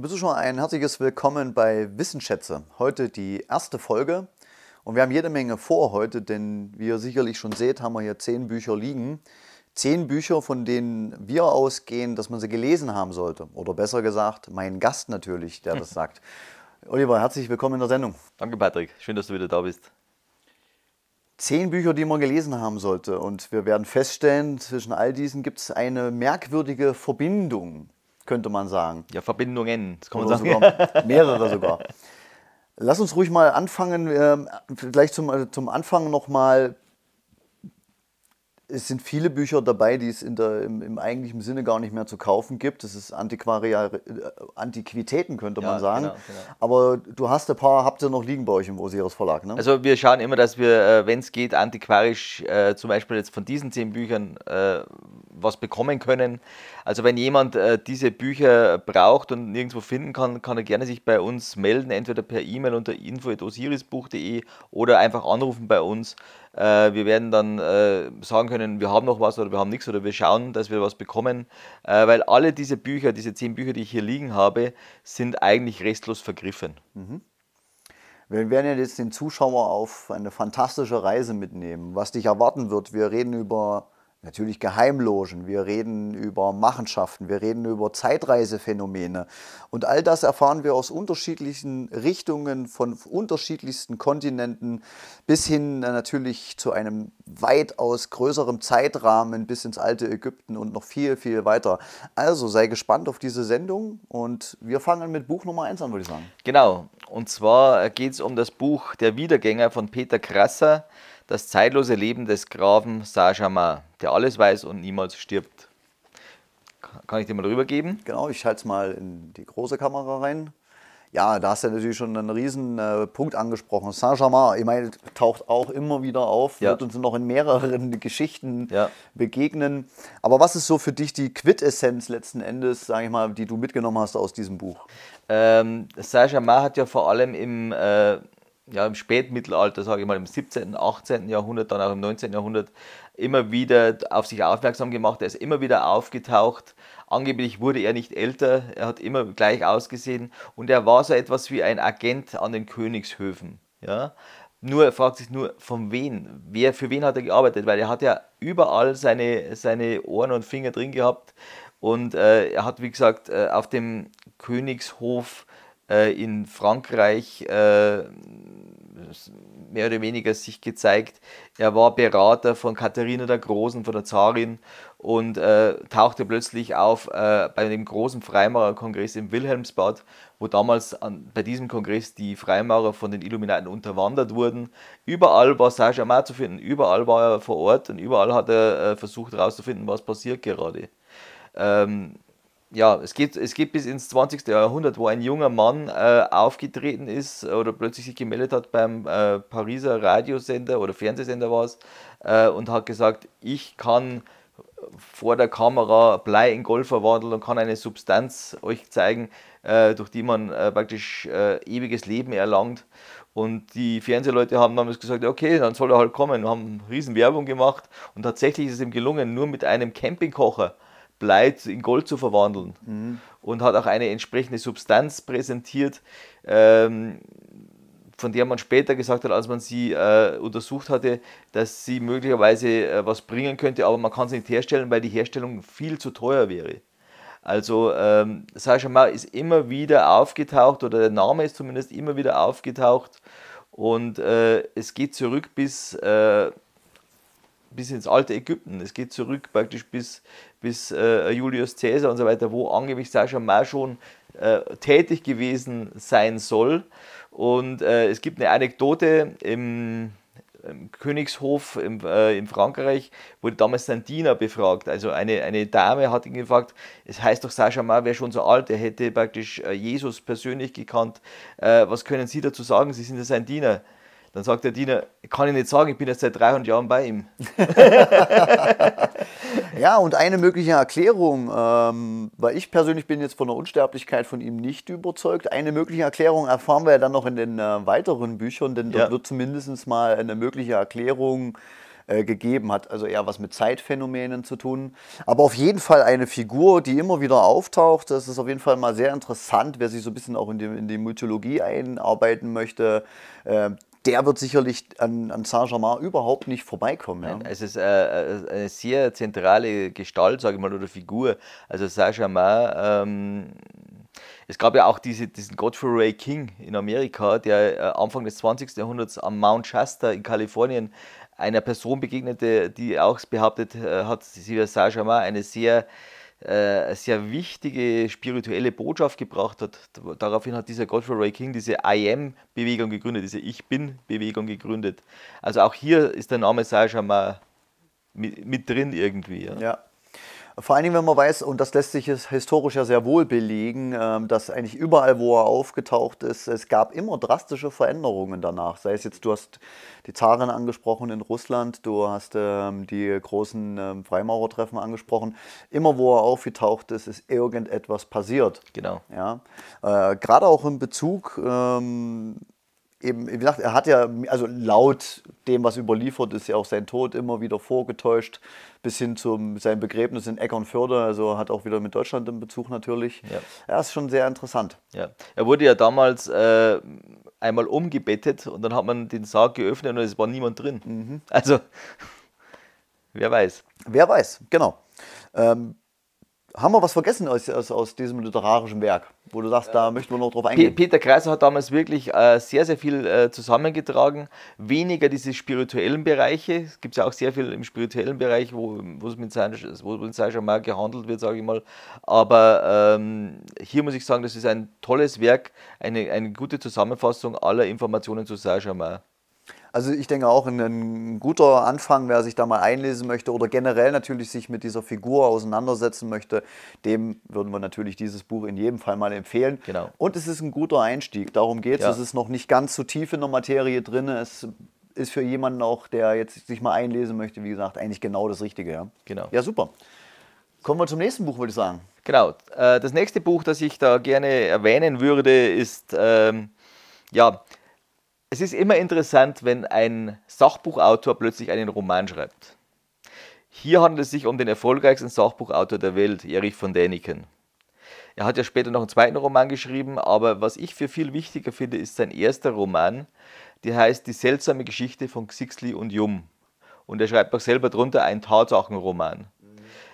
Liebe Zuschauer, ein herzliches Willkommen bei Wissensschätze. Heute die erste Folge und wir haben jede Menge vor heute, denn wie ihr sicherlich schon seht, haben wir hier zehn Bücher liegen. Zehn Bücher, von denen wir ausgehen, dass man sie gelesen haben sollte. Oder besser gesagt, mein Gast natürlich, der das sagt. Oliver, herzlich willkommen in der Sendung. Danke, Patrick. Schön, dass du wieder da bist. Zehn Bücher, die man gelesen haben sollte. Und wir werden feststellen, zwischen all diesen gibt es eine merkwürdige Verbindung könnte man sagen. Ja, Verbindungen, das kann man sagen. Sogar mehrere sogar. Lass uns ruhig mal anfangen, äh, vielleicht zum, äh, zum Anfang nochmal es sind viele Bücher dabei, die es der, im, im, eigentlichen Sinne gar nicht mehr zu kaufen gibt. Das ist Antiquaria, äh, Antiquitäten, könnte ja, man sagen. Genau, genau. Aber du hast ein paar, habt ihr noch liegen bei euch im Osiris Verlag, ne? Also wir schauen immer, dass wir, äh, wenn es geht, antiquarisch äh, zum Beispiel jetzt von diesen zehn Büchern äh, was bekommen können. Also wenn jemand äh, diese Bücher braucht und nirgendwo finden kann, kann er gerne sich bei uns melden, entweder per E-Mail unter info.osirisbuch.de oder einfach anrufen bei uns. Äh, wir werden dann äh, sagen können, wir haben noch was oder wir haben nichts oder wir schauen, dass wir was bekommen, äh, weil alle diese Bücher, diese zehn Bücher, die ich hier liegen habe, sind eigentlich restlos vergriffen. Mhm. Wir werden jetzt den Zuschauer auf eine fantastische Reise mitnehmen, was dich erwarten wird. Wir reden über Natürlich Geheimlogen, wir reden über Machenschaften, wir reden über Zeitreisephänomene. Und all das erfahren wir aus unterschiedlichen Richtungen, von unterschiedlichsten Kontinenten bis hin äh, natürlich zu einem weitaus größeren Zeitrahmen bis ins alte Ägypten und noch viel, viel weiter. Also sei gespannt auf diese Sendung und wir fangen mit Buch Nummer 1 an, würde ich sagen. Genau, und zwar äh, geht es um das Buch Der Wiedergänger von Peter Krasser das zeitlose Leben des Grafen Saint-Germain, der alles weiß und niemals stirbt. Kann ich dir mal rübergeben? Genau, ich schalte es mal in die große Kamera rein. Ja, da hast du natürlich schon einen riesen äh, Punkt angesprochen. Saint-Germain, ich meine, taucht auch immer wieder auf, ja. wird uns noch in mehreren Geschichten ja. begegnen. Aber was ist so für dich die Quittessenz letzten Endes, sage ich mal, die du mitgenommen hast aus diesem Buch? Ähm, Saint-Germain hat ja vor allem im äh, ja, im Spätmittelalter, sage ich mal, im 17., 18. Jahrhundert, dann auch im 19. Jahrhundert immer wieder auf sich aufmerksam gemacht. Er ist immer wieder aufgetaucht. Angeblich wurde er nicht älter, er hat immer gleich ausgesehen und er war so etwas wie ein Agent an den Königshöfen. Ja? Nur er fragt sich nur, von wem, Wer, für wen hat er gearbeitet? Weil er hat ja überall seine, seine Ohren und Finger drin gehabt. Und äh, er hat, wie gesagt, äh, auf dem Königshof äh, in Frankreich äh, mehr oder weniger sich gezeigt. Er war Berater von Katharina der Großen, von der Zarin und äh, tauchte plötzlich auf äh, bei dem großen Freimaurerkongress in Wilhelmsbad, wo damals an, bei diesem Kongress die Freimaurer von den Illuminaten unterwandert wurden. Überall war Saint-Germain zu finden, überall war er vor Ort und überall hat er äh, versucht herauszufinden, was passiert gerade. Ähm, ja, es geht, es geht bis ins 20. Jahrhundert, wo ein junger Mann äh, aufgetreten ist oder plötzlich sich gemeldet hat beim äh, Pariser Radiosender oder Fernsehsender war es äh, und hat gesagt, ich kann vor der Kamera Blei in Gold verwandeln und kann eine Substanz euch zeigen, äh, durch die man äh, praktisch äh, ewiges Leben erlangt. Und die Fernsehleute haben damals gesagt, okay, dann soll er halt kommen, und haben riesen Werbung gemacht und tatsächlich ist es ihm gelungen, nur mit einem Campingkocher äh, Blei in Gold zu verwandeln. Mhm. Und hat auch eine entsprechende Substanz präsentiert, ähm, von der man später gesagt hat, als man sie äh, untersucht hatte, dass sie möglicherweise äh, was bringen könnte, aber man kann sie nicht herstellen, weil die Herstellung viel zu teuer wäre. Also ähm, Sascha Mao ist immer wieder aufgetaucht oder der Name ist zumindest immer wieder aufgetaucht und äh, es geht zurück bis äh, bis ins alte Ägypten. Es geht zurück praktisch bis, bis äh, Julius Caesar und so weiter, wo angeblich Sascha Ma schon äh, tätig gewesen sein soll. Und äh, es gibt eine Anekdote im, im Königshof im, äh, in Frankreich, wurde damals sein Diener befragt. Also eine, eine Dame hat ihn gefragt, es heißt doch Sascha Ma wäre schon so alt, er hätte praktisch äh, Jesus persönlich gekannt. Äh, was können Sie dazu sagen? Sie sind ja sein Diener. Dann sagt der Diener, kann ich nicht sagen, ich bin jetzt seit 300 Jahren bei ihm. ja, und eine mögliche Erklärung, ähm, weil ich persönlich bin jetzt von der Unsterblichkeit von ihm nicht überzeugt. Eine mögliche Erklärung erfahren wir ja dann noch in den äh, weiteren Büchern, denn dort ja. wird zumindest mal eine mögliche Erklärung äh, gegeben, hat also eher was mit Zeitphänomenen zu tun. Aber auf jeden Fall eine Figur, die immer wieder auftaucht. Das ist auf jeden Fall mal sehr interessant, wer sich so ein bisschen auch in die, in die Mythologie einarbeiten möchte. Äh, der wird sicherlich an, an Saint-Germain überhaupt nicht vorbeikommen. Ja? es ist eine, äh, äh, eine sehr zentrale Gestalt, sage ich mal, oder Figur. Also Saint-Germain, ähm, es gab ja auch diese, diesen Godfrey Ray King in Amerika, der äh, Anfang des 20. Jahrhunderts am Mount Shasta in Kalifornien einer Person begegnete, die auch behauptet hat, sie wäre Saint-Germain, eine sehr äh, eine sehr wichtige spirituelle Botschaft gebracht hat. Daraufhin hat dieser Godfrey Ray King diese I Am-Bewegung gegründet, diese Ich Bin-Bewegung gegründet. Also auch hier ist der Name Sai mit, mit, drin irgendwie. Ja. ja. Vor allen Dingen, wenn man weiß, und das lässt sich historisch ja sehr wohl belegen, ähm, dass eigentlich überall, wo er aufgetaucht ist, es gab immer drastische Veränderungen danach. Sei es jetzt, du hast die Zaren angesprochen in Russland, du hast ähm, die großen ähm, Freimaurertreffen angesprochen. Immer, wo er aufgetaucht ist, ist irgendetwas passiert. Genau. Ja? Äh, gerade auch in Bezug eben, wie gesagt, er hat ja, also laut dem, was überliefert ist, ja auch sein Tod immer wieder vorgetäuscht, bis hin zu seinem Begräbnis in Eckernförde, also hat auch wieder mit Deutschland in Bezug natürlich. Ja, ja ist schon sehr interessant. Ja. Er wurde ja damals äh, einmal umgebettet und dann hat man den Sarg geöffnet und es war niemand drin. Mhm. Also, wer weiß. Wer weiß, genau. Ähm, haben wir was vergessen aus, aus, aus, diesem literarischen Werk, wo du sagst, da äh, möchten wir noch drauf eingehen? Peter Kreiser hat damals wirklich äh, sehr, sehr viel äh, zusammengetragen. Weniger diese spirituellen Bereiche. Es gibt ja auch sehr viel im spirituellen Bereich, wo, wo es mit seiner, wo mal gehandelt wird, sage ich mal. Aber ähm, hier muss ich sagen, das ist ein tolles Werk, eine, eine gute Zusammenfassung aller Informationen zu Saint-Germain. Also ich denke auch, ein, guter Anfang, wer sich da mal einlesen möchte oder generell natürlich sich mit dieser Figur auseinandersetzen möchte, dem würden wir natürlich dieses Buch in jedem Fall mal empfehlen. Genau. Und es ist ein guter Einstieg, darum geht es. Ja. Es ist noch nicht ganz so tief in der Materie drin. Es ist für jemanden auch, der jetzt sich mal einlesen möchte, wie gesagt, eigentlich genau das Richtige. Ja? Genau. Ja, super. Kommen wir zum nächsten Buch, würde ich sagen. Genau. Äh, das nächste Buch, das ich da gerne erwähnen würde, ist ähm, ja es ist immer interessant, wenn ein Sachbuchautor plötzlich einen Roman schreibt. Hier handelt es sich um den erfolgreichsten Sachbuchautor der Welt, Erich von Däniken. Er hat ja später noch einen zweiten Roman geschrieben, aber was ich für viel wichtiger finde, ist sein erster Roman, der heißt Die seltsame Geschichte von Xixli und Jum. Und er schreibt auch selber drunter einen Tatsachenroman.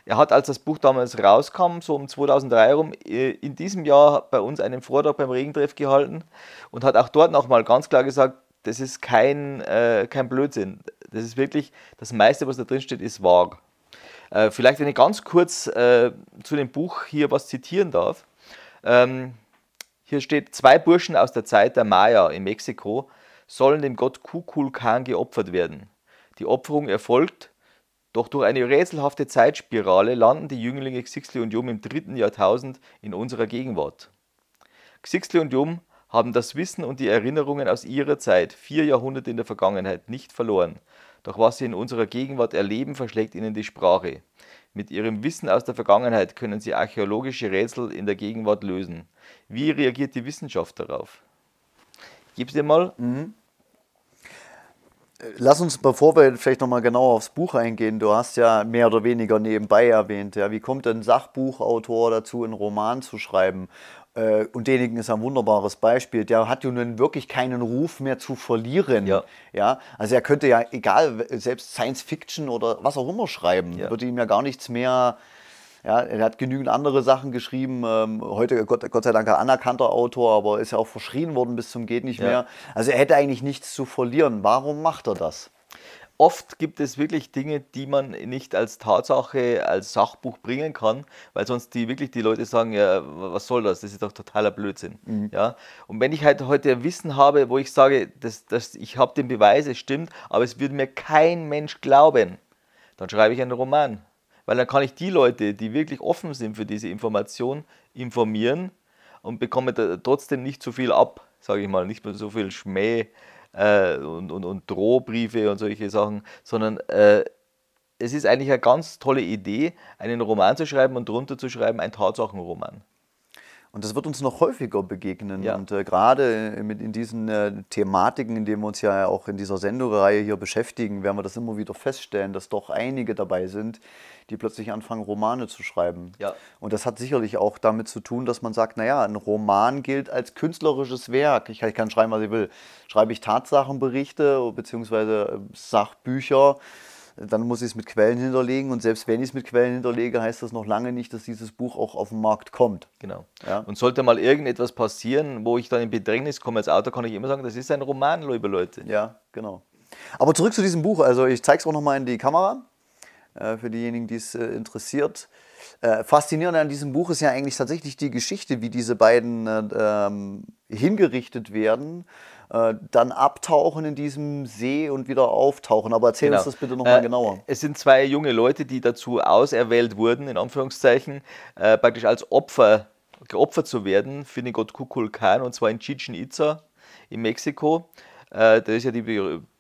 Er hat, als das Buch damals rauskam, so um 2003 herum, in diesem Jahr bei uns einen Vortrag beim Regentreff gehalten und hat auch dort nochmal ganz klar gesagt, das ist kein, äh, kein Blödsinn. Das ist wirklich, das meiste, was da drin steht, ist vage. Äh, vielleicht, wenn ich ganz kurz äh, zu dem Buch hier was zitieren darf. Ähm, hier steht, zwei Burschen aus der Zeit der Maya in Mexiko sollen dem Gott Kukulkan geopfert werden. Die Opferung erfolgt, doch durch eine rätselhafte Zeitspirale landen die Jünglinge Xixli und Jum im dritten Jahrtausend in unserer Gegenwart. Xixli und Jum haben das Wissen und die Erinnerungen aus ihrer Zeit, vier Jahrhunderte in der Vergangenheit, nicht verloren. Doch was sie in unserer Gegenwart erleben, verschlägt ihnen die Sprache. Mit ihrem Wissen aus der Vergangenheit können sie archäologische Rätsel in der Gegenwart lösen. Wie reagiert die Wissenschaft darauf? Gib's dir mal. Mhm. Lass uns, bevor wir vielleicht nochmal genauer aufs Buch eingehen, du hast ja mehr oder weniger nebenbei erwähnt, ja, wie kommt ein Sachbuchautor dazu, einen Roman zu schreiben? Äh, und Denigen ist ein wunderbares Beispiel, der hat ja nun wirklich keinen Ruf mehr zu verlieren. Ja. ja. Also er könnte ja egal, selbst Science Fiction oder was auch immer schreiben, ja. würde ihm ja gar nichts mehr ja, er hat genügend andere Sachen geschrieben. Ähm, heute Gott, Gott sei Dank ein anerkannter Autor, aber ist ja auch verschrien worden bis zum geht nicht ja. mehr. Also er hätte eigentlich nichts zu verlieren. Warum macht er das? Oft gibt es wirklich Dinge, die man nicht als Tatsache, als Sachbuch bringen kann, weil sonst die wirklich die Leute sagen, ja, was soll das? Das ist doch totaler Blödsinn. Mhm. Ja? Und wenn ich halt heute Wissen habe, wo ich sage, dass, dass ich habe den Beweis, es stimmt, aber es wird mir kein Mensch glauben, dann schreibe ich einen Roman. Weil dann kann ich die Leute, die wirklich offen sind für diese Information, informieren und bekomme trotzdem nicht so viel ab, sage ich mal, nicht mehr so viel Schmäh äh, und, und, und Drohbriefe und solche Sachen, sondern äh, es ist eigentlich eine ganz tolle Idee, einen Roman zu schreiben und drunter zu schreiben, ein Tatsachenroman. Und das wird uns noch häufiger begegnen. Ja. Und äh, gerade in, in diesen äh, Thematiken, in denen wir uns ja auch in dieser Sendereihe hier beschäftigen, werden wir das immer wieder feststellen, dass doch einige dabei sind, die plötzlich anfangen, Romane zu schreiben. Ja. Und das hat sicherlich auch damit zu tun, dass man sagt, naja, ein Roman gilt als künstlerisches Werk. Ich, ich kann schreiben, was ich will. Schreibe ich Tatsachenberichte bzw. Äh, Sachbücher, dann muss ich es mit Quellen hinterlegen und selbst wenn ich es mit Quellen hinterlege, heißt das noch lange nicht, dass dieses Buch auch auf den Markt kommt. Genau. Ja? Und sollte mal irgendetwas passieren, wo ich dann in Bedrängnis komme als Autor, kann ich immer sagen, das ist ein Roman, liebe Leute. Ja, genau. Aber zurück zu diesem Buch. Also ich zeige es auch nochmal in die Kamera äh, für diejenigen, die es äh, interessiert. Äh, faszinierend an diesem Buch ist ja eigentlich tatsächlich die Geschichte, wie diese beiden ähm, hingerichtet werden äh, dann abtauchen in diesem See und wieder auftauchen. Aber erzähl genau. uns das bitte nochmal äh, genauer. Es sind zwei junge Leute, die dazu auserwählt wurden, in Anführungszeichen, äh, praktisch als Opfer geopfert zu werden für den Gott Kukulkan und zwar in Chichen Itza in Mexiko. Äh, das ist ja die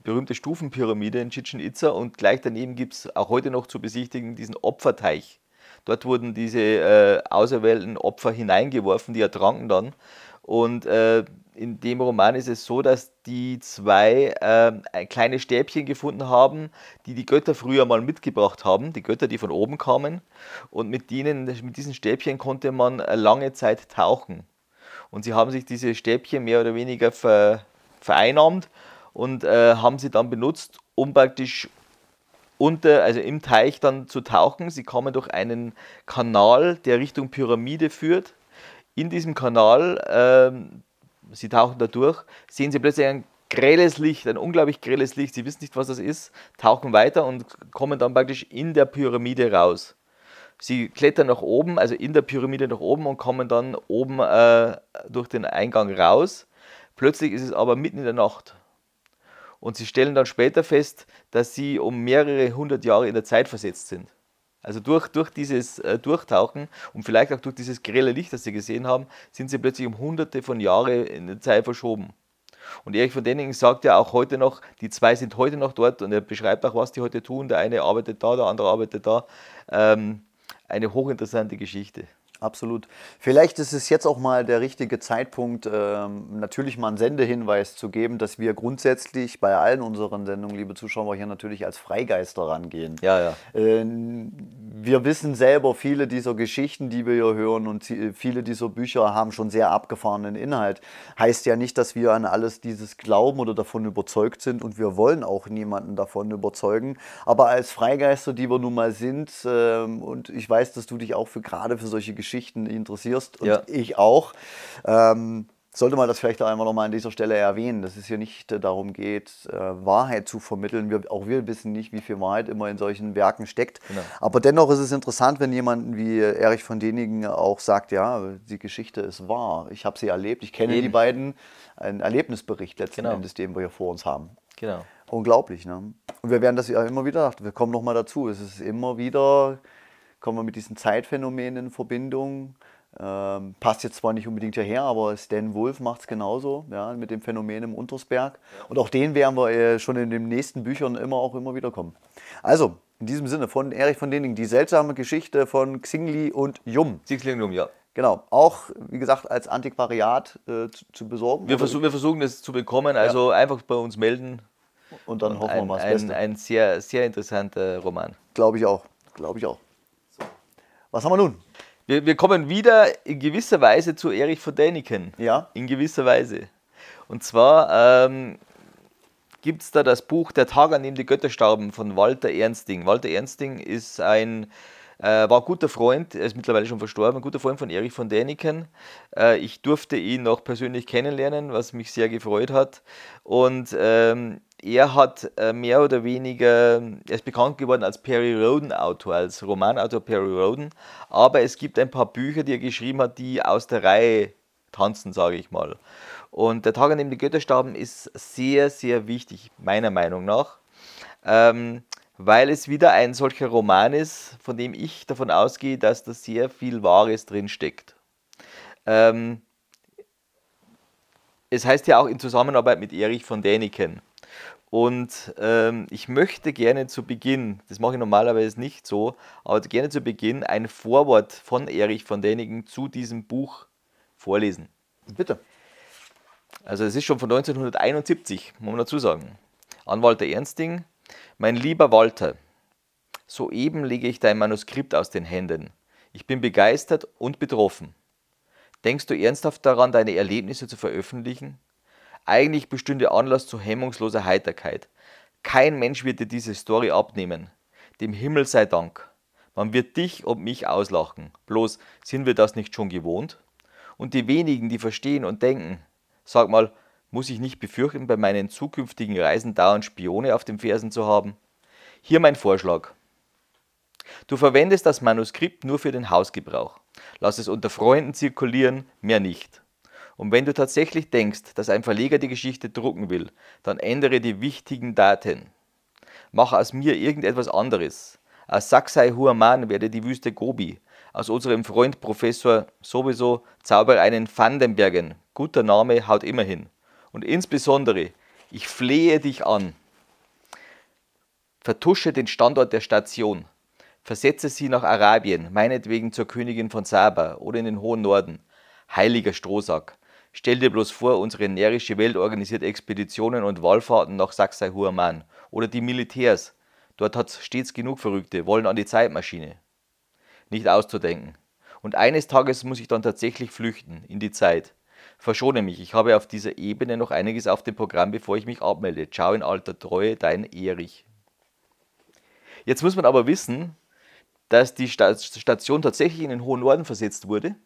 berühmte Stufenpyramide in Chichen Itza und gleich daneben gibt es auch heute noch zu besichtigen diesen Opferteich. Dort wurden diese äh, auserwählten Opfer hineingeworfen, die ertranken dann. Und äh, in dem Roman ist es so, dass die zwei äh, kleine Stäbchen gefunden haben, die die Götter früher mal mitgebracht haben, die Götter, die von oben kamen. Und mit, denen, mit diesen Stäbchen konnte man äh, lange Zeit tauchen. Und sie haben sich diese Stäbchen mehr oder weniger ver, vereinnahmt und äh, haben sie dann benutzt, um praktisch unter, also im Teich dann zu tauchen. Sie kamen durch einen Kanal, der Richtung Pyramide führt. In diesem Kanal äh, Sie tauchen da durch, sehen Sie plötzlich ein grelles Licht, ein unglaublich grelles Licht. Sie wissen nicht, was das ist, tauchen weiter und kommen dann praktisch in der Pyramide raus. Sie klettern nach oben, also in der Pyramide nach oben und kommen dann oben äh, durch den Eingang raus. Plötzlich ist es aber mitten in der Nacht. Und sie stellen dann später fest, dass sie um mehrere hundert Jahre in der Zeit versetzt sind. Also durch, durch dieses äh, Durchtauchen und vielleicht auch durch dieses grelle Licht, das sie gesehen haben, sind sie plötzlich um hunderte von Jahren in der Zeit verschoben. Und Erich von Denningen sagt ja auch heute noch, die zwei sind heute noch dort und er beschreibt auch, was die heute tun. Der eine arbeitet da, der andere arbeitet da. Ähm, eine hochinteressante Geschichte. Absolut. Vielleicht ist es jetzt auch mal der richtige Zeitpunkt, ähm, natürlich mal einen Sendehinweis zu geben, dass wir grundsätzlich bei allen unseren Sendungen, liebe Zuschauer, hier natürlich als Freigeister rangehen. Ja, ja. Ähm, wir wissen selber, viele dieser Geschichten, die wir hier hören und viele dieser Bücher haben schon sehr abgefahrenen Inhalt. Heißt ja nicht, dass wir an alles dieses glauben oder davon überzeugt sind und wir wollen auch niemanden davon überzeugen. Aber als Freigeister, die wir nun mal sind, ähm, und ich weiß, dass du dich auch für gerade für solche Geschichten Geschichten interessierst und ja. ich auch. Ähm, sollte man das vielleicht auch einmal nochmal an dieser Stelle erwähnen, dass es hier nicht äh, darum geht, äh, Wahrheit zu vermitteln. Wir, auch wir wissen nicht, wie viel Wahrheit immer in solchen Werken steckt. Genau. Aber dennoch ist es interessant, wenn jemand wie Erich von Denigen auch sagt, ja, die Geschichte ist wahr. Ich habe sie erlebt, ich kenne Eben. die beiden. Ein Erlebnisbericht letzten genau. Endes, den wir hier vor uns haben. Genau. Unglaublich, ne? Und wir werden das ja immer wieder, wir kommen nochmal dazu, es ist immer wieder kommen wir mit diesen Zeitphänomenen in Verbindung. Ähm, passt jetzt zwar nicht unbedingt hierher, aber Stan Wolf macht es genauso, ja, mit dem Phänomen im Untersberg. Und auch den werden wir äh, schon in den nächsten Büchern immer auch immer wieder kommen. Also, in diesem Sinne von Erich von Denning, die seltsame Geschichte von Xingli und Jum. Xingli und Jum, ja. Genau, auch wie gesagt als Antiquariat äh, zu, zu, besorgen. Wir, versuch, wir versuchen es zu bekommen, also ja. einfach bei uns melden. Und dann und hoffen ein, wir mal das ein, Beste. Ein sehr, sehr interessanter Roman. Glaube ich auch, glaube ich auch. Was haben wir nun? Wir, wir kommen wieder in gewisser Weise zu Erich von Däniken. Ja. In gewisser Weise. Und zwar ähm, gibt es da das Buch Der Tag, an dem die Götter starben von Walter Ernsting. Walter Ernsting ist ein äh, war ein guter Freund, er ist mittlerweile schon verstorben, ein guter Freund von Erich von Däniken. Äh, ich durfte ihn noch persönlich kennenlernen, was mich sehr gefreut hat. Und ähm, er hat äh, mehr oder weniger, er ist bekannt geworden als Perry Roden Autor, als Romanautor Perry Roden, aber es gibt ein paar Bücher, die er geschrieben hat, die aus der Reihe tanzen, sage ich mal. Und der Tag, an dem die Götter starben, ist sehr, sehr wichtig, meiner Meinung nach, ähm, weil es wieder ein solcher Roman ist, von dem ich davon ausgehe, dass da sehr viel Wahres drin steckt. Ähm, es heißt ja auch in Zusammenarbeit mit Erich von Däniken. Und ähm, ich möchte gerne zu Beginn, das mache ich normalerweise nicht so, aber gerne zu Beginn ein Vorwort von Erich von Däniken zu diesem Buch vorlesen. Bitte. Also es ist schon von 1971, muss man dazu sagen. An Walter Ernsting, mein lieber Walter, soeben lege ich dein Manuskript aus den Händen. Ich bin begeistert und betroffen. Denkst du ernsthaft daran, deine Erlebnisse zu veröffentlichen? Eigentlich bestünde Anlass zu hemmungsloser Heiterkeit. Kein Mensch wird dir diese Story abnehmen. Dem Himmel sei Dank. Man wird dich und mich auslachen. Bloß sind wir das nicht schon gewohnt? Und die wenigen, die verstehen und denken, sag mal, muss ich nicht befürchten, bei meinen zukünftigen Reisen dauernd Spione auf den Fersen zu haben? Hier mein Vorschlag. Du verwendest das Manuskript nur für den Hausgebrauch. Lass es unter Freunden zirkulieren, mehr nicht. Und wenn du tatsächlich denkst, dass ein Verleger die Geschichte drucken will, dann ändere die wichtigen Daten. Mach aus mir irgendetwas anderes. Aus Saksai Huaman werde die Wüste Gobi. Aus unserem Freund Professor sowieso zauber einen Vandenbergen. Guter Name haut immer hin. Und insbesondere, ich flehe dich an. Vertusche den Standort der Station. Versetze sie nach Arabien, meinetwegen zur Königin von Saba oder in den hohen Norden. Heiliger Strohsack. Stell dir bloß vor, unsere närrische Welt organisiert Expeditionen und Wallfahrten nach Sacsayhuaman oder die Militärs. Dort hat's stets genug Verrückte, wollen an die Zeitmaschine. Nicht auszudenken. Und eines Tages muss ich dann tatsächlich flüchten, in die Zeit. Verschone mich, ich habe auf dieser Ebene noch einiges auf dem Programm, bevor ich mich abmelde. Ciao in alter Treue, dein Erich. Jetzt muss man aber wissen, dass die Station tatsächlich in den hohen Norden versetzt wurde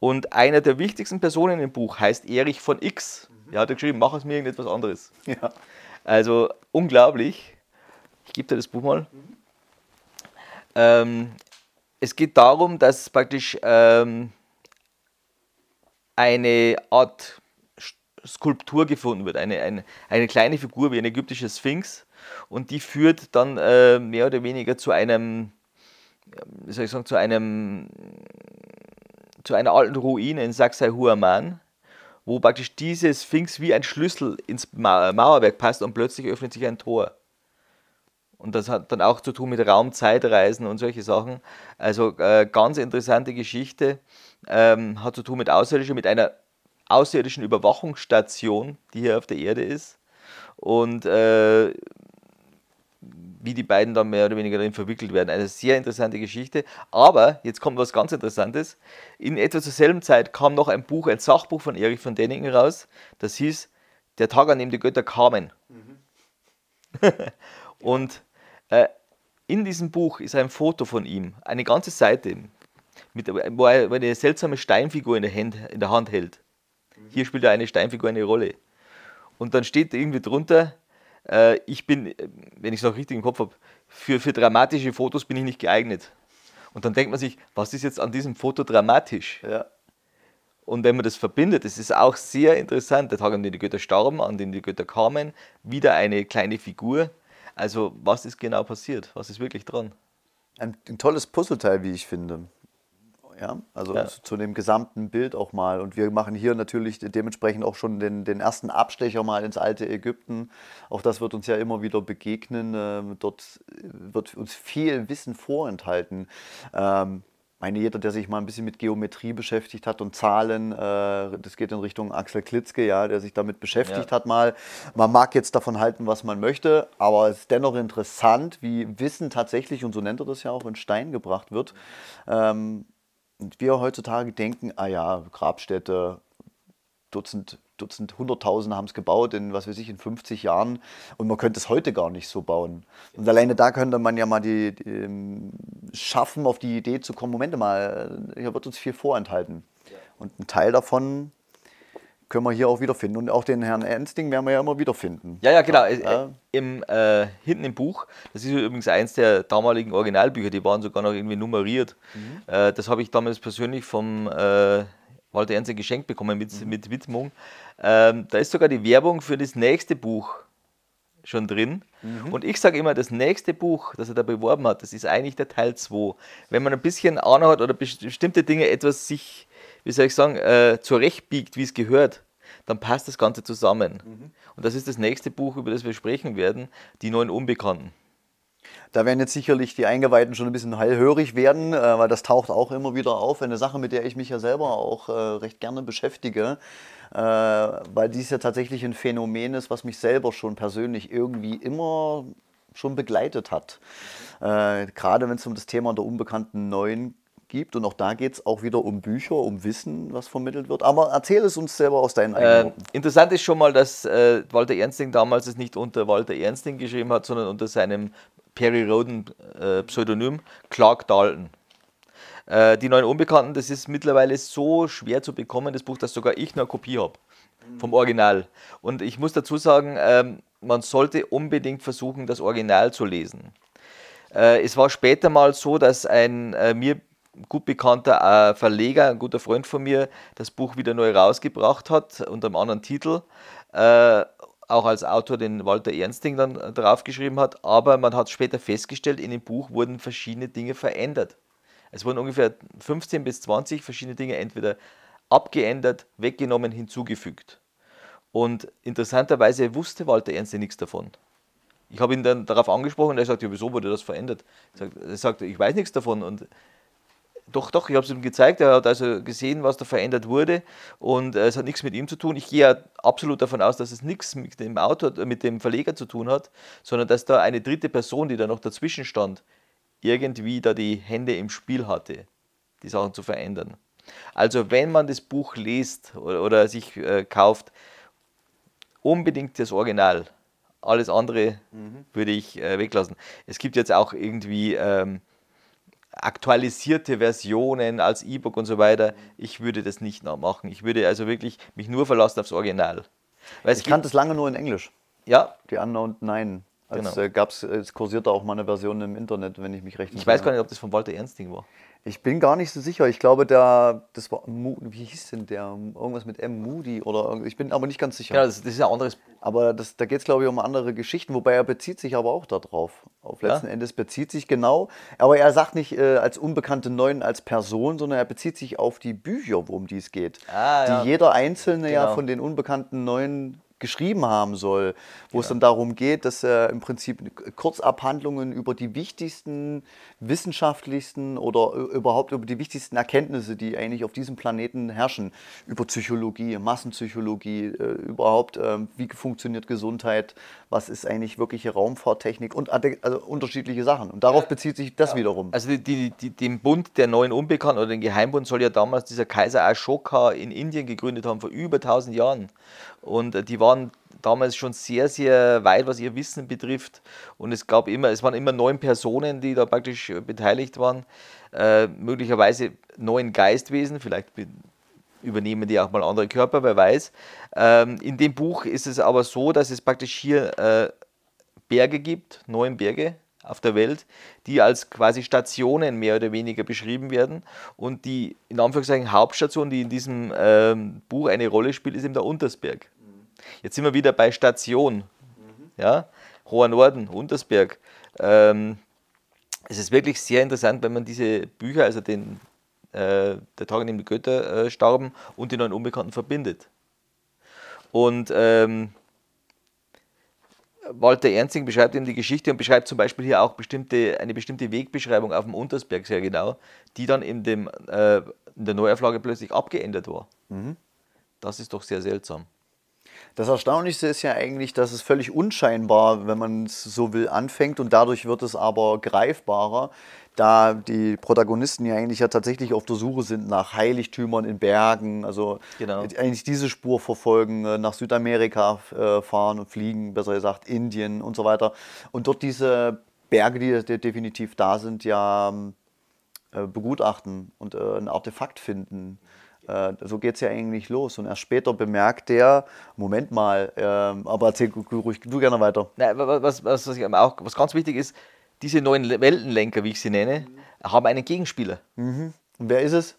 und einer der wichtigsten Personen im Buch heißt Erich von X. Mhm. Er hat geschrieben, mach es mir irgendetwas anderes. Ja. Also unglaublich. Ich gebe dir das Buch mal. Mhm. Ähm, es geht darum, dass praktisch ähm, eine Art Skulptur gefunden wird, eine, eine, eine kleine Figur wie eine ägyptische Sphinx. Und die führt dann äh, mehr oder weniger zu einem, wie soll ich sagen, zu einem zu einer alten Ruine in Sacsayhuaman, wo praktisch diese Sphinx wie ein Schlüssel ins Mauerwerk passt und plötzlich öffnet sich ein Tor. Und das hat dann auch zu tun mit Raumzeitreisen und solche Sachen. Also äh, ganz interessante Geschichte. Ähm, hat zu tun mit Außerirdischen, mit einer außerirdischen Überwachungsstation, die hier auf der Erde ist. Und äh, wie die beiden dann mehr oder weniger darin verwickelt werden. Eine sehr interessante Geschichte. Aber jetzt kommt was ganz Interessantes. In etwa zur selben Zeit kam noch ein Buch, ein Sachbuch von Erich von Däniken raus. Das hieß Der Tag, an dem die Götter kamen. Mhm. Und äh, in diesem Buch ist ein Foto von ihm, eine ganze Seite, mit, wo er eine seltsame Steinfigur in der, Hand, in der Hand hält. Hier spielt er eine Steinfigur eine Rolle. Und dann steht irgendwie drunter, äh, ich bin, äh, wenn ich es noch richtig im Kopf habe, für, für dramatische Fotos bin ich nicht geeignet. Und dann denkt man sich, was ist jetzt an diesem Foto dramatisch? Ja. Und wenn man das verbindet, das ist auch sehr interessant, der Tag, an dem die Götter starben, an dem die Götter kamen, wieder eine kleine Figur. Also was ist genau passiert? Was ist wirklich dran? Ein, ein tolles Puzzleteil, wie ich finde. Ja? Also ja. Zu, zu, dem gesamten Bild auch mal. Und wir machen hier natürlich dementsprechend auch schon den, den ersten Abstecher mal ins alte Ägypten. Auch das wird uns ja immer wieder begegnen. Ähm, dort äh, wird uns viel Wissen vorenthalten. Ähm, meine, jeder, der sich mal ein bisschen mit Geometrie beschäftigt hat und Zahlen, äh, das geht in Richtung Axel Klitzke, ja, der sich damit beschäftigt ja. hat mal. Man mag jetzt davon halten, was man möchte, aber es ist dennoch interessant, wie Wissen tatsächlich, und so nennt er das ja auch, in Stein gebracht wird. Ähm, wir heutzutage denken, ah ja, Grabstätte, Dutzend, Dutzend, Hunderttausende haben es gebaut in, was weiß ich, in 50 Jahren und man könnte es heute gar nicht so bauen. Und alleine da könnte man ja mal die, die ähm, schaffen, auf die Idee zu kommen, Moment mal, hier wird uns viel vorenthalten. Und ein Teil davon können wir hier auch wiederfinden. Und auch den Herrn Ernsting werden wir ja immer wiederfinden. Ja, ja, genau. Ja. Äh, Im, äh, hinten im Buch, das ist übrigens eins der damaligen Originalbücher, die waren sogar noch irgendwie nummeriert. Mhm. Äh, das habe ich damals persönlich vom äh, Walter Ernst geschenkt bekommen mit, mhm. mit Widmung. Ähm, da ist sogar die Werbung für das nächste Buch schon drin. Mhm. Und ich sage immer, das nächste Buch, das er da beworben hat, das ist eigentlich der Teil 2. Wenn man ein bisschen Ahnung hat oder bestimmte Dinge etwas sich wie soll ich sagen, äh, zurechtbiegt, wie es gehört, dann passt das Ganze zusammen. Mhm. Und das ist das nächste Buch, über das wir sprechen werden, die neuen Unbekannten. Da werden jetzt sicherlich die Eingeweihten schon ein bisschen heilhörig werden, äh, weil das taucht auch immer wieder auf. Eine Sache, mit der ich mich ja selber auch äh, recht gerne beschäftige, äh, weil dies ja tatsächlich ein Phänomen ist, was mich selber schon persönlich irgendwie immer schon begleitet hat. Gerade wenn es um das Thema der unbekannten Neuen geht gibt. Und auch da geht es auch wieder um Bücher, um Wissen, was vermittelt wird. Aber erzähl es uns selber aus deinen eigenen Äh, interessant ist schon mal, dass äh, Walter Ernsting damals es nicht unter Walter Ernsting geschrieben hat, sondern unter seinem Perry Roden äh, Pseudonym Clark Dalton. Äh, die Neuen Unbekannten, das ist mittlerweile so schwer zu bekommen, das Buch, dass sogar ich eine Kopie habe vom Original. Und ich muss dazu sagen, ähm, man sollte unbedingt versuchen, das Original zu lesen. Äh, es war später mal so, dass ein äh, mir gut bekannter äh, Verleger, ein guter Freund von mir, das Buch wieder neu rausgebracht hat, unter einem anderen Titel. Äh, auch als Autor den Walter Ernsting dann äh, draufgeschrieben hat, aber man hat später festgestellt, in dem Buch wurden verschiedene Dinge verändert. Es wurden ungefähr 15 bis 20 verschiedene Dinge entweder abgeändert, weggenommen, hinzugefügt. Und interessanterweise wusste Walter Ernsting nichts davon. Ich habe ihn dann darauf angesprochen und er sagt, ja, wieso wurde das verändert? Er sagt, ich weiß nichts davon. Und doch, doch, ich habe es ihm gezeigt. Er hat also gesehen, was da verändert wurde und äh, es hat nichts mit ihm zu tun. Ich gehe ja absolut davon aus, dass es nichts mit dem Autor, äh, mit dem Verleger zu tun hat, sondern dass da eine dritte Person, die da noch dazwischen stand, irgendwie da die Hände im Spiel hatte, die Sachen zu verändern. Also wenn man das Buch liest oder, oder sich äh, kauft, unbedingt das Original. Alles andere mhm. würde ich äh, weglassen. Es gibt jetzt auch irgendwie ähm, aktualisierte Versionen als E-Book und so weiter. Ich würde das nicht noch machen. Ich würde also wirklich mich nur verlassen aufs Original. Weil ich kannte es lange nur in Englisch. Ja. Die Unknown Nine als genau. äh, gab's, äh, es kursierte auch mal eine Version im Internet, wenn ich mich recht Ich weiß gar nicht, ob das von Walter Ernsting war. Ich bin gar nicht so sicher. Ich glaube, der, das war, wie hieß denn der? Irgendwas mit M. Moody oder ich bin aber nicht ganz sicher. Ja, das, das ist ja anderes. Aber das, da geht es, glaube ich, um andere Geschichten, wobei er bezieht sich aber auch darauf. Auf letzten ja. Endes bezieht sich genau. Aber er sagt nicht äh, als unbekannte Neuen als Person, sondern er bezieht sich auf die Bücher, worum dies geht. Ah, die ja. jeder einzelne genau. ja von den unbekannten Neuen geschrieben haben soll, wo ja. es dann darum geht, dass er im Prinzip Kurzabhandlungen über die wichtigsten, wissenschaftlichsten oder überhaupt über die wichtigsten Erkenntnisse, die eigentlich auf diesem Planeten herrschen, über Psychologie, Massenpsychologie, äh, überhaupt, äh, wie funktioniert Gesundheit, was ist eigentlich wirkliche Raumfahrttechnik und also unterschiedliche Sachen. Und darauf bezieht sich das ja. wiederum. Also die, die, die, den Bund der neuen Unbekannten oder den Geheimbund soll ja damals dieser Kaiser Ashoka in Indien gegründet haben, vor über 1000 Jahren. Und äh, die waren damals schon sehr, sehr weit, was ihr Wissen betrifft. Und es gab immer, es waren immer neun Personen, die da praktisch äh, beteiligt waren. Äh, möglicherweise neun Geistwesen, vielleicht übernehmen die auch mal andere Körper, wer weiß. Ähm, in dem Buch ist es aber so, dass es praktisch hier äh, Berge gibt, neun Berge auf der Welt, die als quasi Stationen mehr oder weniger beschrieben werden. Und die in Anführungszeichen Hauptstation, die in diesem ähm, Buch eine Rolle spielt, ist eben der Untersberg. Jetzt sind wir wieder bei Station. Mhm. Ja? Hoher Norden, Untersberg. Ähm, es ist wirklich sehr interessant, wenn man diese Bücher, also den äh, der Tag, an dem die Götter äh, starben, und die neuen Unbekannten verbindet. Und ähm, Walter Ernsting beschreibt eben die Geschichte und beschreibt zum Beispiel hier auch bestimmte, eine bestimmte Wegbeschreibung auf dem Untersberg sehr genau, die dann in, dem, äh, in der Neuauflage plötzlich abgeändert war. Mhm. Das ist doch sehr seltsam. Das Erstaunlichste ist ja eigentlich, dass es völlig unscheinbar, wenn man es so will, anfängt und dadurch wird es aber greifbarer, da die Protagonisten ja eigentlich ja tatsächlich auf der Suche sind nach Heiligtümern in Bergen, also genau. eigentlich diese Spur verfolgen, äh, nach Südamerika äh, fahren und fliegen, besser gesagt Indien und so weiter. Und dort diese Berge, die definitiv da sind, ja ähm, äh, begutachten und ein Artefakt finden. Äh, so geht es ja eigentlich los. Und erst später bemerkt der, Moment mal, äh, aber erzähl ruhig du gerne weiter. Nein, was, was, was, auch, was ganz wichtig ist, diese neuen Weltenlenker, wie ich sie nenne, haben einen Gegenspieler. Mhm. Und wer ist es?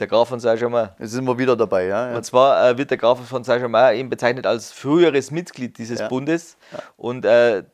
Der Graf von Saint-Germain. Jetzt sind wir wieder dabei, ja. ja. Und zwar äh, wird der Graf von Saint-Germain eben bezeichnet als früheres Mitglied dieses ja. Bundes. Ja. Und äh,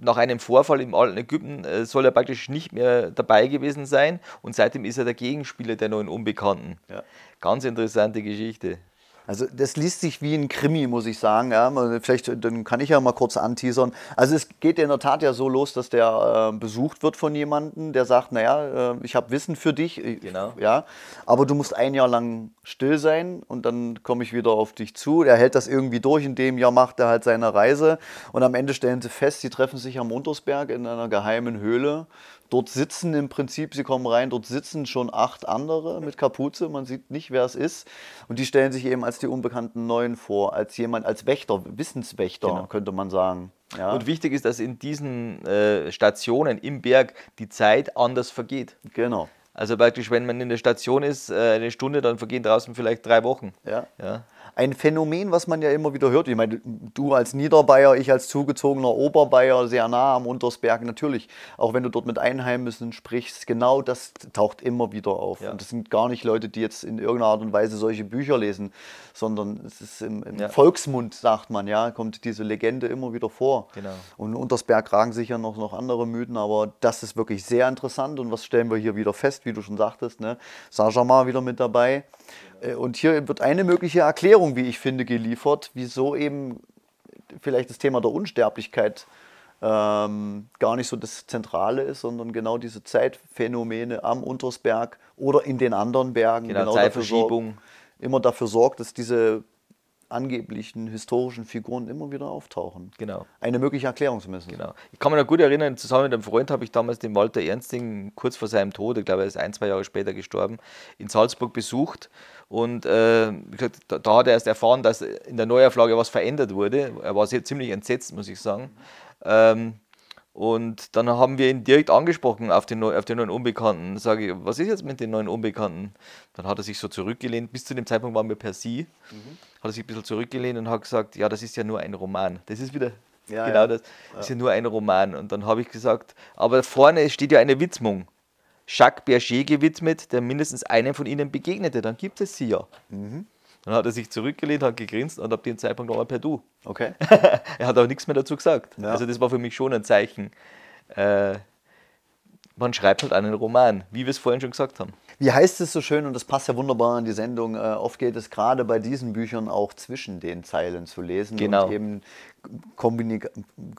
nach einem Vorfall im alten Ägypten äh, soll er praktisch nicht mehr dabei gewesen sein und seitdem ist er der Gegenspieler der neuen Unbekannten. Ja. Ganz interessante Geschichte. Also das liest sich wie ein Krimi, muss ich sagen. Ja, vielleicht, äh, dann kann ich ja mal kurz anteasern. Also es geht in der Tat ja so los, dass der äh, besucht wird von jemandem, der sagt, naja, äh, ich habe Wissen für dich. genau. Ja, aber du musst ein Jahr lang still sein und dann komme ich wieder auf dich zu. Er hält das irgendwie durch. In dem Jahr macht er halt seine Reise und am Ende stellen sie fest, sie treffen sich am Untersberg in einer geheimen Höhle. Dort sitzen im Prinzip, sie kommen rein, dort sitzen schon acht andere mit Kapuze, man sieht nicht, wer es ist. Und die stellen sich eben als die unbekannten Neuen vor, als jemand, als Wächter, Wissenswächter, genau. könnte man sagen. Ja. Und wichtig ist, dass in diesen äh, Stationen im Berg die Zeit anders vergeht. Genau. Also praktisch, wenn man in der Station ist, äh, eine Stunde, dann vergehen draußen vielleicht drei Wochen. Ja. ja ein Phänomen, was man ja immer wieder hört. Ich meine, du als Niederbayer, ich als zugezogener Oberbayer, sehr nah am Untersberg, natürlich. Auch wenn du dort mit Einheimischen sprichst, genau das taucht immer wieder auf. Ja. Und das sind gar nicht Leute, die jetzt in irgendeiner Art und Weise solche Bücher lesen, sondern es ist im, im ja. Volksmund, sagt man, ja, kommt diese Legende immer wieder vor. Genau. Und Untersberg ragen sicher noch, noch andere Mythen, aber das ist wirklich sehr interessant. Und was stellen wir hier wieder fest, wie du schon sagtest, ne? Saint-Germain wieder mit dabei. Äh, und hier wird eine mögliche Erklärung, wie ich finde, geliefert, wieso eben vielleicht das Thema der Unsterblichkeit ähm, gar nicht so das Zentrale ist, sondern genau diese Zeitphänomene am Untersberg oder in den anderen Bergen genau, genau dafür sorgt, immer dafür sorgt, dass diese angeblichen historischen Figuren immer wieder auftauchen. Genau. Eine mögliche Erklärung zumindest. Genau. Ich kann mich noch gut erinnern, zusammen mit einem Freund habe ich damals den Walter Ernsting kurz vor seinem Tod, ich glaube, er ist ein, zwei Jahre später gestorben, in Salzburg besucht. Und äh, gesagt, da, da, hat er erst erfahren, dass in der Neuauflage was verändert wurde. Er war sehr ziemlich entsetzt, muss ich sagen. Ähm, und dann haben wir ihn direkt angesprochen auf den, auf den neuen Unbekannten. Sage ich, was ist jetzt mit den neuen Unbekannten? Dann hat er sich so zurückgelehnt. Bis zu dem Zeitpunkt waren wir per Sie. Mhm. Hat er sich ein bisschen zurückgelehnt und hat gesagt, ja, das ist ja nur ein Roman. Das ist wieder ja, genau ja. das. Ja. Ist ja nur ein Roman. Und dann habe ich gesagt, aber vorne steht ja eine Widmung. Jacques Berger gewidmet, der mindestens einem von ihnen begegnete. Dann gibt es sie ja. Mhm. Dann hat er sich zurückgelehnt, hat gegrinst und ab dem Zeitpunkt war er per Du. Okay. er hat auch nichts mehr dazu gesagt. Ja. Also das war für mich schon ein Zeichen. Äh, man schreibt halt einen Roman, wie wir es vorhin schon gesagt haben. Wie heißt es so schön, und das passt ja wunderbar an die Sendung, äh, oft geht es gerade bei diesen Büchern auch zwischen den Zeilen zu lesen genau. und eben Kombin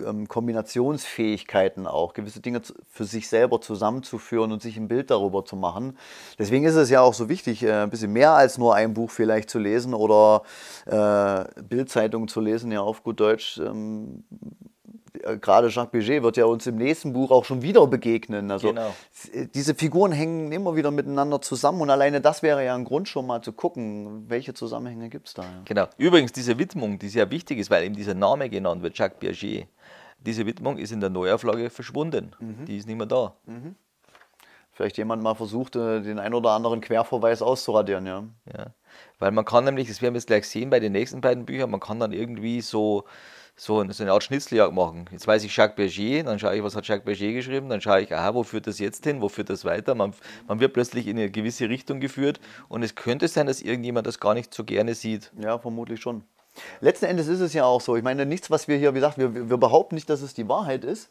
ähm, Kombinationsfähigkeiten auch, gewisse Dinge für sich selber zusammenzuführen und sich ein Bild darüber zu machen. Deswegen ist es ja auch so wichtig, äh, ein bisschen mehr als nur ein Buch vielleicht zu lesen oder äh, Bildzeitung zu lesen, ja auf gut Deutsch. Ähm, äh, gerade Jacques Piget wird ja uns im nächsten Buch auch schon wieder begegnen. Also genau. Äh, diese Figuren hängen immer wieder miteinander zusammen und alleine das wäre ja ein Grund schon mal zu gucken, welche Zusammenhänge gibt es da. Ja. Genau. Übrigens diese Widmung, die sehr wichtig ist, weil eben dieser Name genannt wird, Jacques Piaget, diese Widmung ist in der Neuauflage verschwunden. Mhm. Die ist nicht mehr da. Mhm. Vielleicht jemand mal versucht, äh, den ein oder anderen Querverweis auszuradieren, ja. ja. Weil man kann nämlich, das werden wir jetzt gleich sehen bei den nächsten beiden Büchern, man kann dann irgendwie so so, so eine Art Schnitzeljagd machen. Jetzt weiß ich Jacques Berger, dann schaue ich, was hat Jacques Berger geschrieben, dann schaue ich, aha, wo führt das jetzt hin, wo führt das weiter? Man, man wird plötzlich in eine gewisse Richtung geführt und es könnte sein, dass irgendjemand das gar nicht so gerne sieht. Ja, vermutlich schon. Letzten Endes ist es ja auch so. Ich meine, nichts, was wir hier, wie gesagt, wir, wir behaupten nicht, dass es die Wahrheit ist.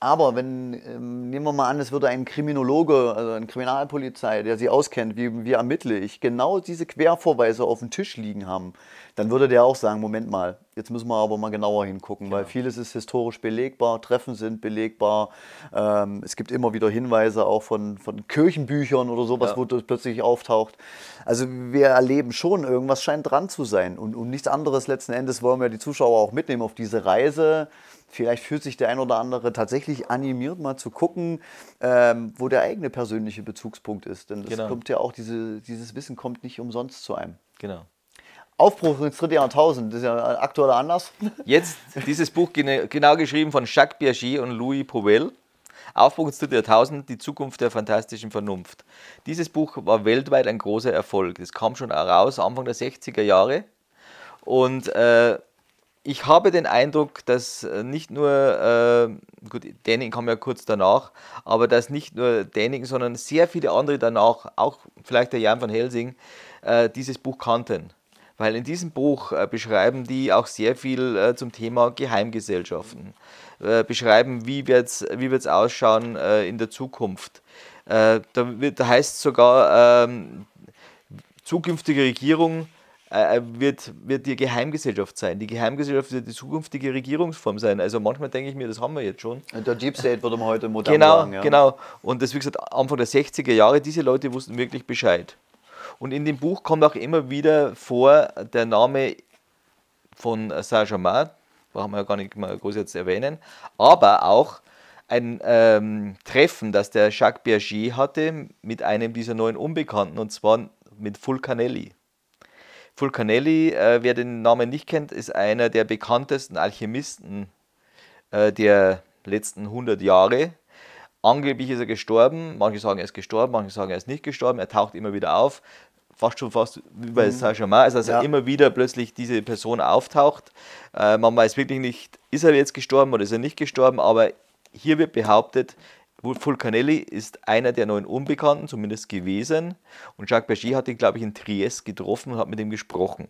Aber wenn, ähm, nehmen wir mal an, es würde ein Kriminologe, also eine Kriminalpolizei, der sie auskennt, wie, wie ermittle ich, genau diese Quervorweise auf dem Tisch liegen haben, dann würde der auch sagen, Moment mal, jetzt müssen wir aber mal genauer hingucken, genau. weil vieles ist historisch belegbar, Treffen sind belegbar, ähm, es gibt immer wieder Hinweise auch von, von Kirchenbüchern oder sowas, ja. wo das plötzlich auftaucht. Also wir erleben schon, irgendwas scheint dran zu sein und um nichts anderes letzten Endes wollen wir die Zuschauer auch mitnehmen auf diese Reise. Vielleicht fühlt sich der ein oder andere tatsächlich animiert, mal zu gucken, ähm, wo der eigene persönliche Bezugspunkt ist. Denn das genau. kommt ja auch, diese, dieses Wissen kommt nicht umsonst zu einem. Genau. Aufbruch ins dritte Jahrtausend, das ist ja aktueller Anlass. Jetzt, dieses Buch genau geschrieben von Jacques Piaget und Louis Powell. Aufbruch ins dritte Jahrtausend, die Zukunft der fantastischen Vernunft. Dieses Buch war weltweit ein großer Erfolg. Das kam schon raus Anfang der 60er Jahre. Und äh, ich habe den Eindruck, dass äh, nicht nur, äh, gut, Denning kam ja kurz danach, aber dass nicht nur Denning, sondern sehr viele andere danach, auch vielleicht der Jan van Helsing, äh, dieses Buch kannten. Weil in diesem Buch äh, beschreiben die auch sehr viel äh, zum Thema Geheimgesellschaften. Äh, beschreiben, wie wird es wie wird's ausschauen äh, in der Zukunft. Äh, da, da heißt es sogar, ähm, zukünftige Regierung äh, wird, wird die Geheimgesellschaft sein. Die Geheimgesellschaft wird die zukünftige Regierungsform sein. Also manchmal denke ich mir, das haben wir jetzt schon. Der Deep State wurde heute modern. Genau, sagen, ja. genau. Und das, wie gesagt, Anfang der 60er Jahre, diese Leute wussten wirklich Bescheid. Und in dem Buch kommt auch immer wieder vor der Name von Saint-Germain, brauchen wir ja gar nicht mal groß jetzt erwähnen, aber auch ein ähm, Treffen, das der Jacques Berger hatte mit einem dieser neuen Unbekannten, und zwar mit Fulcanelli. Fulcanelli, äh, wer den Namen nicht kennt, ist einer der bekanntesten Alchemisten äh, der letzten 100 Jahre Angeblich ist er gestorben, manche sagen, er ist gestorben, manche sagen, er ist nicht gestorben, er taucht immer wieder auf, fast schon fast wie bei mhm. Saint-Germain, also, dass ja. immer wieder plötzlich diese Person auftaucht. Äh, man weiß wirklich nicht, ist er jetzt gestorben oder ist er nicht gestorben, aber hier wird behauptet, Fulcanelli ist einer der neuen Unbekannten, zumindest gewesen. Und Jacques Berger hat ihn, glaube ich, in Trieste getroffen und hat mit ihm gesprochen.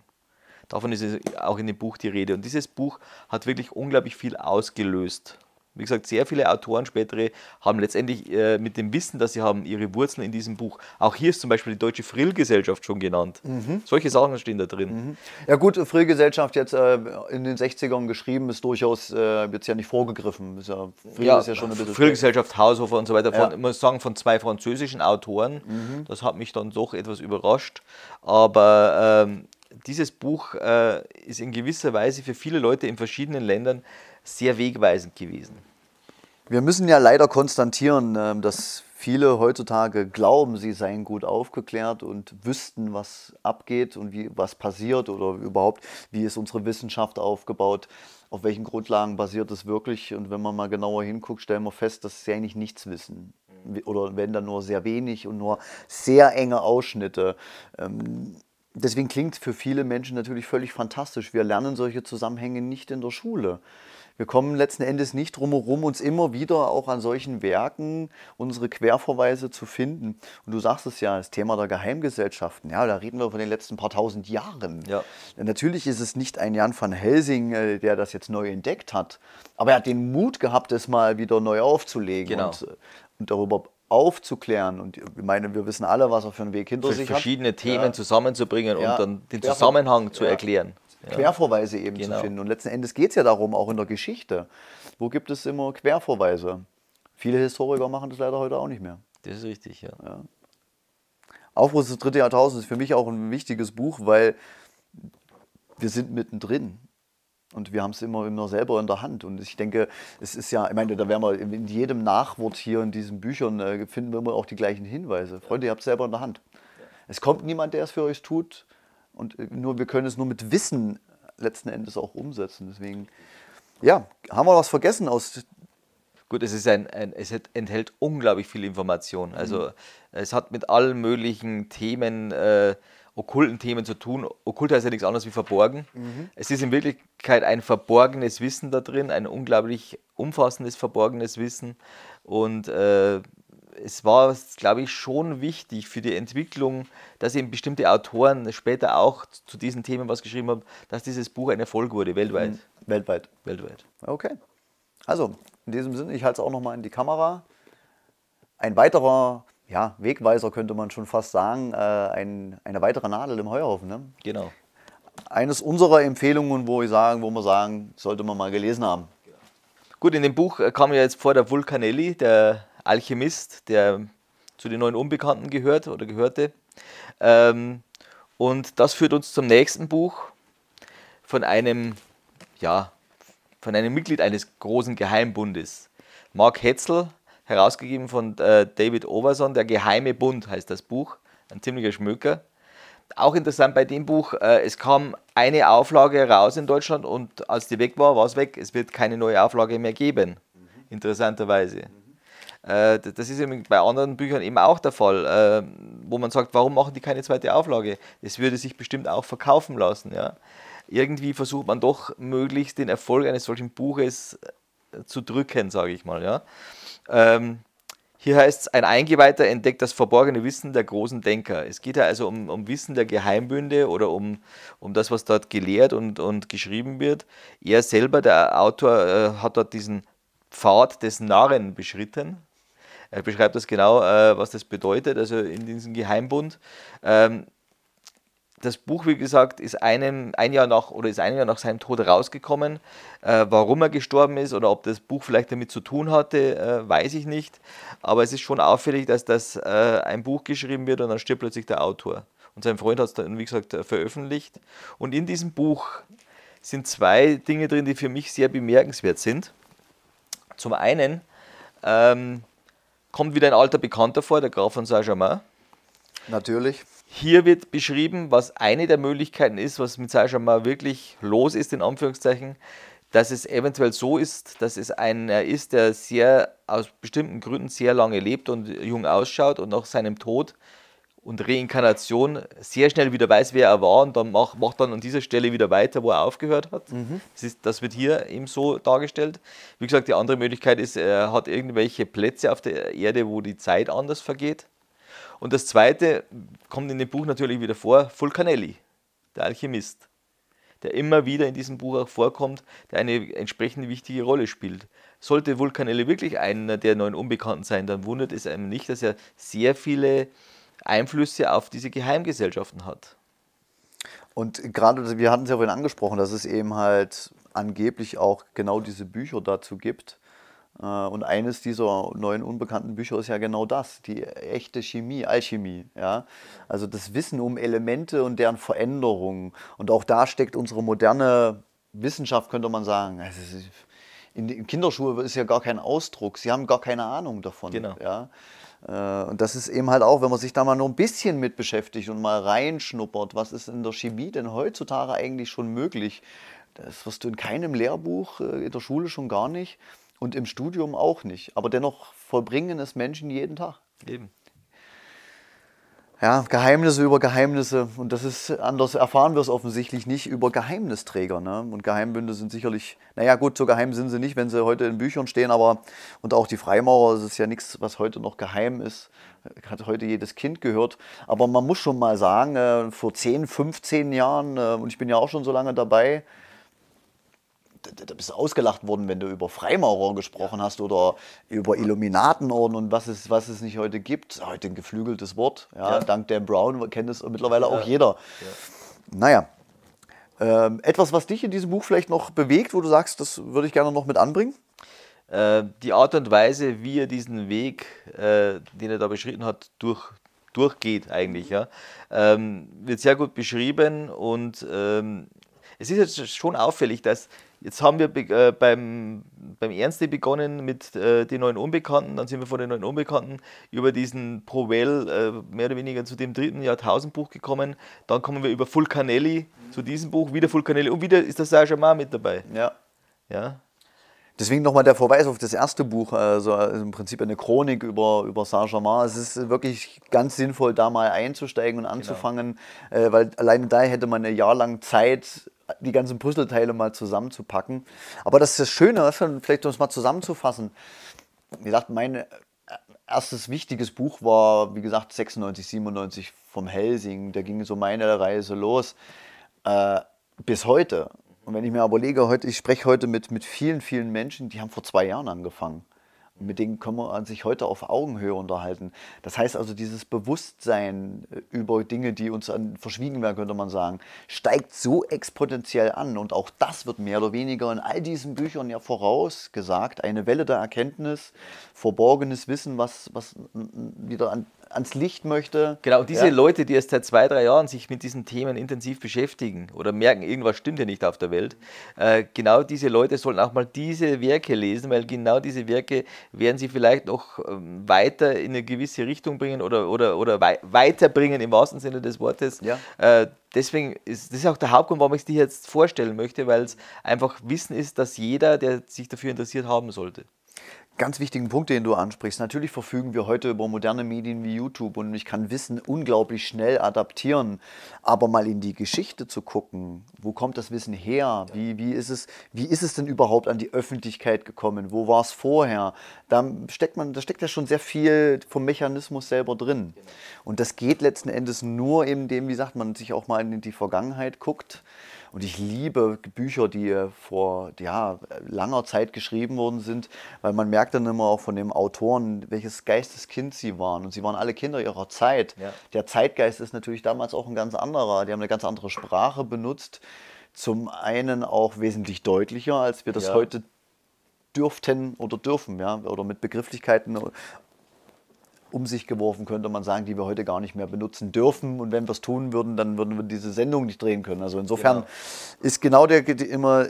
Davon ist auch in dem Buch die Rede. Und dieses Buch hat wirklich unglaublich viel ausgelöst wie gesagt, sehr viele Autoren spätere haben letztendlich äh, mit dem Wissen, dass sie haben, ihre Wurzeln in diesem Buch. Auch hier ist zum Beispiel die Deutsche Frillgesellschaft schon genannt. Mhm. Solche Sachen stehen da drin. Mhm. Ja gut, Frillgesellschaft jetzt äh, in den 60ern geschrieben, ist durchaus äh, jetzt ja nicht vorgegriffen. Ist ja, Frill ja, ist ja schon ein bisschen... Frillgesellschaft, Haushofer und so weiter. Von, ja. Ich muss sagen, von zwei französischen Autoren. Mhm. Das hat mich dann doch etwas überrascht. Aber... Ähm, dieses Buch äh, ist in gewisser Weise für viele Leute in verschiedenen Ländern sehr wegweisend gewesen. Wir müssen ja leider konstatieren, ähm, dass viele heutzutage glauben, sie seien gut aufgeklärt und wüssten, was abgeht und wie, was passiert oder überhaupt, wie ist unsere Wissenschaft aufgebaut, auf welchen Grundlagen basiert es wirklich. Und wenn man mal genauer hinguckt, stellen wir fest, dass sie eigentlich nichts wissen. Mhm. Oder wenn dann nur sehr wenig und nur sehr enge Ausschnitte. Ähm, deswegen klingt es für viele Menschen natürlich völlig fantastisch. Wir lernen solche Zusammenhänge nicht in der Schule. Wir kommen letzten Endes nicht drumherum, uns immer wieder auch an solchen Werken unsere Querverweise zu finden. Und du sagst es ja, das Thema der Geheimgesellschaften, ja, da reden wir von den letzten paar tausend Jahren. Ja. Natürlich ist es nicht ein Jan van Helsing, äh, der das jetzt neu entdeckt hat, aber er hat den Mut gehabt, es mal wieder neu aufzulegen genau. und, äh, und darüber aufzuklären. Und ich meine, wir wissen alle, was er für einen Weg hinter für sich verschiedene hat. Verschiedene Themen ja. zusammenzubringen und dann den Quervor Zusammenhang zu ja. erklären. Quervorweise eben genau. zu finden. Und letzten Endes geht es ja darum, auch in der Geschichte. Wo gibt es immer Quervorweise? Viele Historiker machen das leider heute auch nicht mehr. Das ist richtig, ja. ja. Aufruhr des dritten Jahrtausends ist für mich auch ein wichtiges Buch, weil wir sind mittendrin. Und wir haben es immer, immer selber in der Hand. Und ich denke, es ist ja, ich meine, da werden wir in jedem Nachwort hier in diesen Büchern, äh, finden wir immer auch die gleichen Hinweise. Freunde, ihr habt es selber in der Hand. Es kommt niemand, der es für euch tut. Und äh, nur, wir können es nur mit Wissen letzten Endes auch umsetzen. Deswegen, ja, haben wir was vergessen aus. Gut, es, ist ein, ein es enthält unglaublich viel Information. Also mhm. es hat mit allen möglichen Themen äh, okkulten Themen zu tun. Okkult heißt ja nichts anderes wie verborgen. Mhm. Es ist in Wirklichkeit ein verborgenes Wissen da drin, ein unglaublich umfassendes verborgenes Wissen. Und äh, es war, glaube ich, schon wichtig für die Entwicklung, dass eben bestimmte Autoren später auch zu diesen Themen was geschrieben haben, dass dieses Buch ein Erfolg wurde, weltweit. Mhm. Weltweit. Weltweit. Okay. Also, in diesem Sinne, ich halte es auch nochmal in die Kamera. Ein weiterer ja, Wegweiser könnte man schon fast sagen, äh, ein, eine weitere Nadel im Heuhaufen. Ne? Genau. Eines unserer Empfehlungen, wo ich sagen, wo wir sagen, sollte man mal gelesen haben. Gut, in dem Buch äh, kam ja jetzt vor der Vulcanelli, der Alchemist, der zu den neuen Unbekannten gehört oder gehörte. Ähm, und das führt uns zum nächsten Buch von einem, ja, von einem Mitglied eines großen Geheimbundes. Mark Hetzel herausgegeben von äh, David Overson, Der geheime Bund heißt das Buch, ein ziemlicher Schmöker. Auch interessant bei dem Buch, äh, es kam eine Auflage raus in Deutschland und als die weg war, war es weg. Es wird keine neue Auflage mehr geben, mhm. interessanterweise. Mhm. Äh, das ist eben bei anderen Büchern eben auch der Fall, äh, wo man sagt, warum machen die keine zweite Auflage? Es würde sich bestimmt auch verkaufen lassen. Ja? Irgendwie versucht man doch möglichst den Erfolg eines solchen Buches äh, zu drücken, sage ich mal. Ja? Ähm, hier heißt es, ein Eingeweihter entdeckt das verborgene Wissen der großen Denker. Es geht ja also um, um Wissen der Geheimbünde oder um, um das, was dort gelehrt und, und geschrieben wird. Er selber, der Autor, äh, hat dort diesen Pfad des Narren beschritten. Er beschreibt das genau, äh, was das bedeutet, also in diesem Geheimbund. Ähm, das Buch, wie gesagt, ist einem, ein Jahr nach oder ist ein Jahr nach seinem Tod rausgekommen. Äh, warum er gestorben ist oder ob das Buch vielleicht damit zu tun hatte, äh, weiß ich nicht. Aber es ist schon auffällig, dass das äh, ein Buch geschrieben wird und dann stirbt plötzlich der Autor. Und sein Freund hat es dann, wie gesagt, äh, veröffentlicht. Und in diesem Buch sind zwei Dinge drin, die für mich sehr bemerkenswert sind. Zum einen ähm, kommt wieder ein alter Bekannter vor, der Graf von Saint-Germain. Natürlich. Hier wird beschrieben, was eine der Möglichkeiten ist, was mit Saishama wirklich los ist, in Anführungszeichen, dass es eventuell so ist, dass es einer ist, der sehr aus bestimmten Gründen sehr lange lebt und jung ausschaut und nach seinem Tod und Reinkarnation sehr schnell wieder weiß, wer er war und dann macht, macht dann an dieser Stelle wieder weiter, wo er aufgehört hat. Mhm. Das, ist, das wird hier eben so dargestellt. Wie gesagt, die andere Möglichkeit ist, er hat irgendwelche Plätze auf der Erde, wo die Zeit anders vergeht. Und das zweite kommt in dem Buch natürlich wieder vor, Fulcanelli, der Alchemist, der immer wieder in diesem Buch auch vorkommt, der eine entsprechende wichtige Rolle spielt. Sollte Vulcanelli wirklich einer der neuen Unbekannten sein, dann wundert es einem nicht, dass er sehr viele Einflüsse auf diese Geheimgesellschaften hat. Und gerade, wir hatten es ja vorhin angesprochen, dass es eben halt angeblich auch genau diese Bücher dazu gibt, äh, und eines dieser neuen unbekannten Bücher ist ja genau das, die echte Chemie, Alchemie. Ja? Also das Wissen um Elemente und deren Veränderungen. Und auch da steckt unsere moderne Wissenschaft, könnte man sagen. Also in Kinderschuhe ist ja gar kein Ausdruck, sie haben gar keine Ahnung davon. Genau. Ja? Äh, und das ist eben halt auch, wenn man sich da mal nur ein bisschen mit beschäftigt und mal reinschnuppert, was ist in der Chemie denn heutzutage eigentlich schon möglich? Das wirst du in keinem Lehrbuch, äh, in der Schule schon gar nicht. Und im Studium auch nicht. Aber dennoch vollbringen es Menschen jeden Tag. Eben. Ja, Geheimnisse über Geheimnisse. Und das ist, anders erfahren wir es offensichtlich nicht über Geheimnisträger. Ne? Und Geheimbünde sind sicherlich, naja gut, so geheim sind sie nicht, wenn sie heute in Büchern stehen, aber und auch die Freimaurer, das ist ja nichts, was heute noch geheim ist. Hat heute jedes Kind gehört. Aber man muss schon mal sagen, äh, vor 10, 15 Jahren, äh, und ich bin ja auch schon so lange dabei, da bist du ausgelacht worden, wenn du über Freimaurer gesprochen hast oder über Illuminatenorden und was es, was es nicht heute gibt. Heute ein geflügeltes Wort. Ja, ja. Dank Dan Brown kennt es mittlerweile ja. auch jeder. Ja. Naja. Ähm, etwas, was dich in diesem Buch vielleicht noch bewegt, wo du sagst, das würde ich gerne noch mit anbringen? Äh, die Art und Weise, wie er diesen Weg, äh, den er da beschritten hat, durch, durchgeht eigentlich, ja, ähm, wird sehr gut beschrieben und ähm, es ist jetzt schon auffällig, dass Jetzt haben wir äh, beim, beim Ernste begonnen mit äh, den neuen Unbekannten, dann sind wir von den neuen Unbekannten über diesen Provell äh, mehr oder weniger zu dem dritten Jahrtausendbuch gekommen. Dann kommen wir über Fulcanelli mhm. zu diesem Buch, wieder Fulcanelli und wieder ist der Saint-Germain mit dabei. Ja. Ja. Deswegen nochmal der Verweis auf das erste Buch, also, also im Prinzip eine Chronik über, über Saint-Germain. Es ist wirklich ganz sinnvoll, da mal einzusteigen und genau. anzufangen, genau. weil alleine da hätte man ein Jahr lang Zeit, die ganzen Puzzleteile mal zusammenzupacken. Aber das ist das Schöne, vielleicht um es mal zusammenzufassen. Wie gesagt, mein erstes wichtiges Buch war, wie gesagt, 96, 97 vom Helsing. Da ging so meine Reise los. Äh, bis heute. Und wenn ich mir aber lege, heute, ich spreche heute mit, mit vielen, vielen Menschen, die haben vor zwei Jahren angefangen. Und mit denen können wir sich heute auf Augenhöhe unterhalten. Das heißt also, dieses Bewusstsein äh, über Dinge, die uns verschwiegen werden, könnte man sagen, steigt so exponentiell an. Und auch das wird mehr oder weniger in all diesen Büchern ja vorausgesagt. Eine Welle der Erkenntnis, verborgenes Wissen, was, was wieder an, ans Licht möchte. Genau, diese ja. Leute, die erst seit zwei, drei Jahren sich mit diesen Themen intensiv beschäftigen oder merken, irgendwas stimmt ja nicht auf der Welt, äh, genau diese Leute sollen auch mal diese Werke lesen, weil genau diese Werke werden sie vielleicht noch ähm, weiter in eine gewisse Richtung bringen oder, oder, oder wei weiterbringen im wahrsten Sinne des Wortes. Ja. Äh, deswegen ist das ist auch der Hauptgrund, warum ich es dir jetzt vorstellen möchte, weil es einfach Wissen ist, dass jeder, der sich dafür interessiert, haben sollte ganz wichtigen Punkt, den du ansprichst. Natürlich verfügen wir heute über moderne Medien wie YouTube und ich kann Wissen unglaublich schnell adaptieren. Aber mal in die Geschichte zu gucken, wo kommt das Wissen her? Wie, wie, ist, es, wie ist es denn überhaupt an die Öffentlichkeit gekommen? Wo war es vorher? Da steckt, man, da steckt ja schon sehr viel vom Mechanismus selber drin. Genau. Und das geht letzten Endes nur eben dem, wie sagt man, sich auch mal in die Vergangenheit guckt. Und ich liebe Bücher, die äh, vor ja, langer Zeit geschrieben worden sind, weil man merkt dann immer auch von den Autoren, welches Geisteskind sie waren. Und sie waren alle Kinder ihrer Zeit. Ja. Der Zeitgeist ist natürlich damals auch ein ganz anderer. Die haben eine ganz andere Sprache benutzt. Zum einen auch wesentlich deutlicher, als wir das ja. heute dürften oder dürfen, ja, oder mit Begrifflichkeiten um sich geworfen, könnte man sagen, die wir heute gar nicht mehr benutzen dürfen. Und wenn wir es tun würden, dann würden wir diese Sendung nicht drehen können. Also insofern genau. ist genau der immer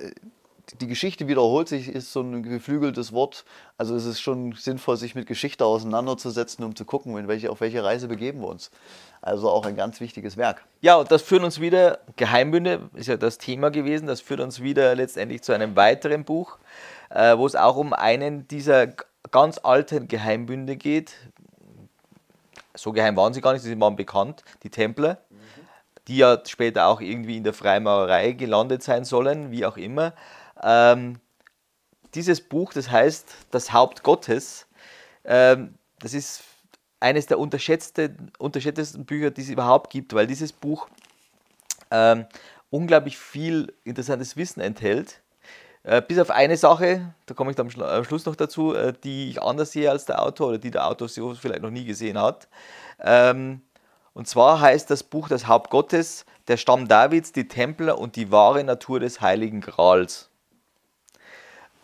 die Geschichte wiederholt sich, ist so ein geflügeltes Wort. Also es ist schon sinnvoll, sich mit Geschichte auseinanderzusetzen, um zu gucken, welche, auf welche Reise begeben wir uns. Also auch ein ganz wichtiges Werk. Ja, und das führt uns wieder, Geheimbünde ist ja das Thema gewesen, das führt uns wieder letztendlich zu einem weiteren Buch, äh, wo es auch um einen dieser ganz alten Geheimbünde geht, so geheim waren sie gar nicht, sie waren bekannt, die Templer, mhm. die ja später auch irgendwie in der Freimaurerei gelandet sein sollen, wie auch immer. Ähm, dieses Buch, das heißt Das Haupt Gottes, ähm, das ist eines der unterschätztesten Bücher, die es überhaupt gibt, weil dieses Buch ähm, unglaublich viel interessantes Wissen enthält äh, bis auf eine Sache, da komme ich am, am, Schluss noch dazu, äh, die ich anders sehe als der Autor oder die der Autor so vielleicht noch nie gesehen hat. Ähm, und zwar heißt das Buch Das Haupt Gottes, der Stamm Davids, die Templer und die wahre Natur des Heiligen Grals.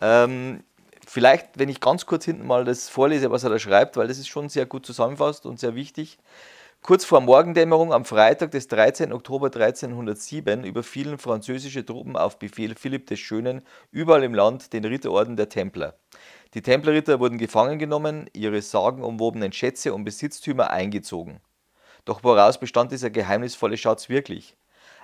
Ähm, vielleicht, wenn ich ganz kurz hinten mal das vorlese, was er da schreibt, weil das ist schon sehr gut zusammenfasst und sehr wichtig. Kurz vor Morgendämmerung am Freitag des 13. Oktober 1307 überfielen französische Truppen auf Befehl Philipp des Schönen überall im Land den Ritterorden der Templer. Die Templerritter wurden gefangen genommen, ihre sagenumwobenen Schätze und Besitztümer eingezogen. Doch woraus bestand dieser geheimnisvolle Schatz wirklich?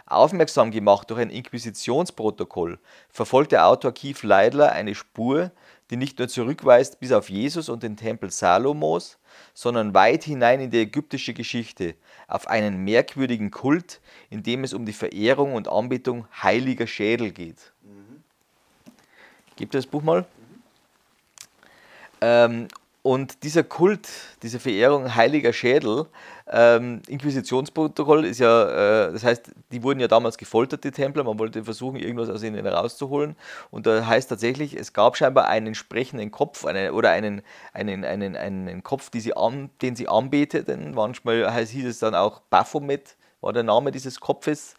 Aufmerksam gemacht durch ein Inquisitionsprotokoll verfolgt der Autor Keith Leidler eine Spur, die nicht nur zurückweist bis auf Jesus und den Tempel Salomos, sondern weit hinein in die ägyptische Geschichte, auf einen merkwürdigen Kult, in dem es um die Verehrung und Anbetung heiliger Schädel geht. Mhm. Gibt das Buch mal? Ähm, und dieser Kult, diese Verehrung heiliger Schädel, ähm, Inquisitionsprotokoll ist ja, äh, das heißt, die wurden ja damals gefoltert, die Templer, man wollte versuchen, irgendwas aus ihnen herauszuholen. Und da heißt tatsächlich, es gab scheinbar einen sprechenden Kopf eine, oder einen, einen, einen, einen Kopf, sie an, den sie anbeteten. Manchmal heißt, hieß es dann auch Baphomet, war der Name dieses Kopfes.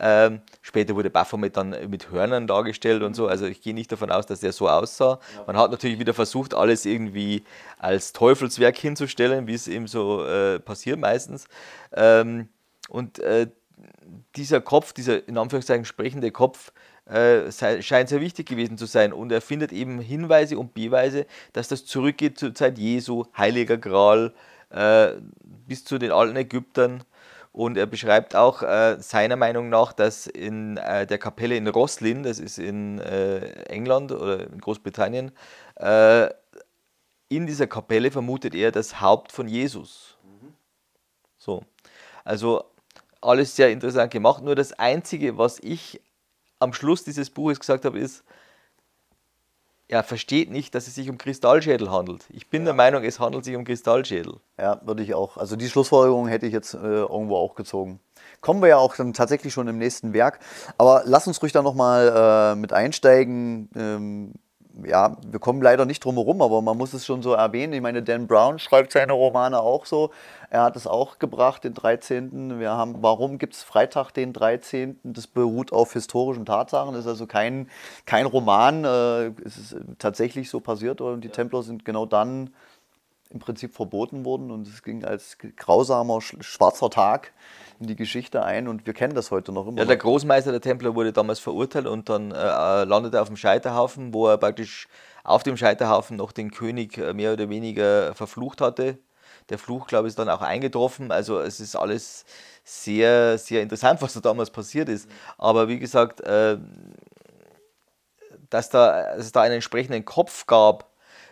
Ähm, später wurde Baphomet dann mit Hörnern dargestellt und so. Mhm. Also ich gehe nicht davon aus, dass der so aussah. Man hat natürlich wieder versucht, alles irgendwie als Teufelswerk hinzustellen, wie es eben so äh, passiert meistens. Ähm, und äh, dieser Kopf, dieser in Anführungszeichen sprechende Kopf, äh, scheint sehr wichtig gewesen zu sein. Und er findet eben Hinweise und Beweise, dass das zurückgeht zur Zeit Jesu, Heiliger Gral, äh, bis zu den alten Ägyptern und er beschreibt auch äh, seiner Meinung nach, dass in äh, der Kapelle in Roslin, das ist in äh, England oder in Großbritannien, äh, in dieser Kapelle vermutet er das Haupt von Jesus. So. Also alles sehr interessant gemacht. Nur das Einzige, was ich am Schluss dieses Buches gesagt habe, ist, er versteht nicht, dass es sich um Kristallschädel handelt. Ich bin ja. der Meinung, es handelt sich um Kristallschädel. Ja, würde ich auch. Also die Schlussfolgerung hätte ich jetzt äh, irgendwo auch gezogen. Kommen wir ja auch dann tatsächlich schon im nächsten Werk. Aber lass uns ruhig da nochmal äh, mit einsteigen. Ähm, ja, wir kommen leider nicht drum herum, aber man muss es schon so erwähnen. Ich meine, Dan Brown schreibt seine Romane auch so. Er hat es auch gebracht, den 13. Wir haben, warum gibt es Freitag den 13.? Das beruht auf historischen Tatsachen. Das ist also kein, kein Roman. Äh, es ist tatsächlich so passiert und die Templer sind genau dann im Prinzip verboten worden und es ging als grausamer schwarzer Tag in die Geschichte ein und wir kennen das heute noch immer. Ja, der Großmeister der Templer wurde damals verurteilt und dann äh, äh, landete er auf dem Scheiterhaufen, wo er praktisch auf dem Scheiterhaufen noch den König äh, mehr oder weniger verflucht hatte. Der Fluch, glaube ich, ist dann auch eingetroffen. Also es ist alles sehr, sehr interessant, was da damals passiert ist. Aber wie gesagt, äh, dass, da, dass es da einen entsprechenden Kopf gab,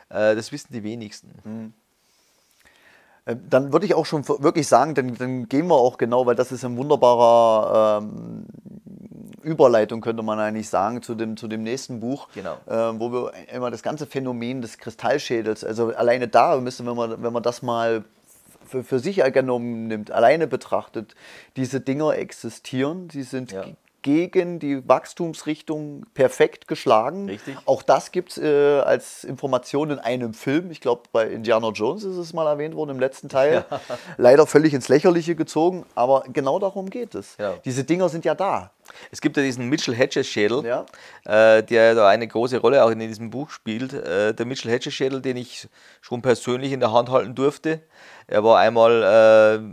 äh, das wissen die wenigsten. Mhm. Ähm, dann würde ich auch schon wirklich sagen, dann, dann, gehen wir auch genau, weil das ist ein wunderbarer ähm, Überleitung, könnte man eigentlich sagen, zu dem, zu dem nächsten Buch, genau. äh, wo wir immer das ganze Phänomen des Kristallschädels, also alleine da müssen, wenn man, wenn man das mal für, für sich genommen nimmt, alleine betrachtet, diese Dinger existieren, sie sind ja gegen die Wachstumsrichtung perfekt geschlagen. Richtig. Auch das gibt es äh, als Information in einem Film. Ich glaube, bei Indiana Jones ist es mal erwähnt worden im letzten Teil. Ja. Leider völlig ins Lächerliche gezogen, aber genau darum geht es. Ja. Diese Dinger sind ja da. Es gibt ja diesen Mitchell Hedges-Schädel, ja. äh, der da eine große Rolle auch in diesem Buch spielt. Äh, der Mitchell Hedges-Schädel, den ich schon persönlich in der Hand halten durfte. Er war einmal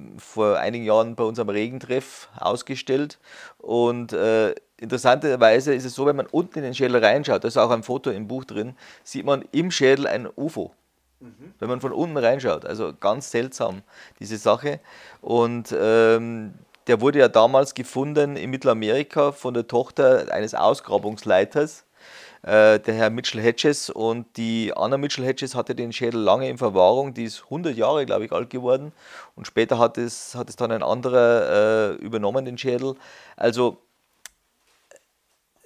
äh, vor einigen Jahren bei uns am Regentreff ausgestellt. Und äh, interessanterweise ist es so, wenn man unten in den Schädel reinschaut, da ist auch ein Foto im Buch drin, sieht man im Schädel ein UFO. Mhm. Wenn man von unten reinschaut, also ganz seltsam diese Sache. Und ähm, der wurde ja damals gefunden in Mittelamerika von der Tochter eines Ausgrabungsleiters, äh, der Herr Mitchell Hedges. Und die Anna Mitchell Hedges hatte den Schädel lange in Verwahrung. Die ist 100 Jahre, glaube ich, alt geworden. Und später hat es, hat es dann ein anderer äh, übernommen, den Schädel. Also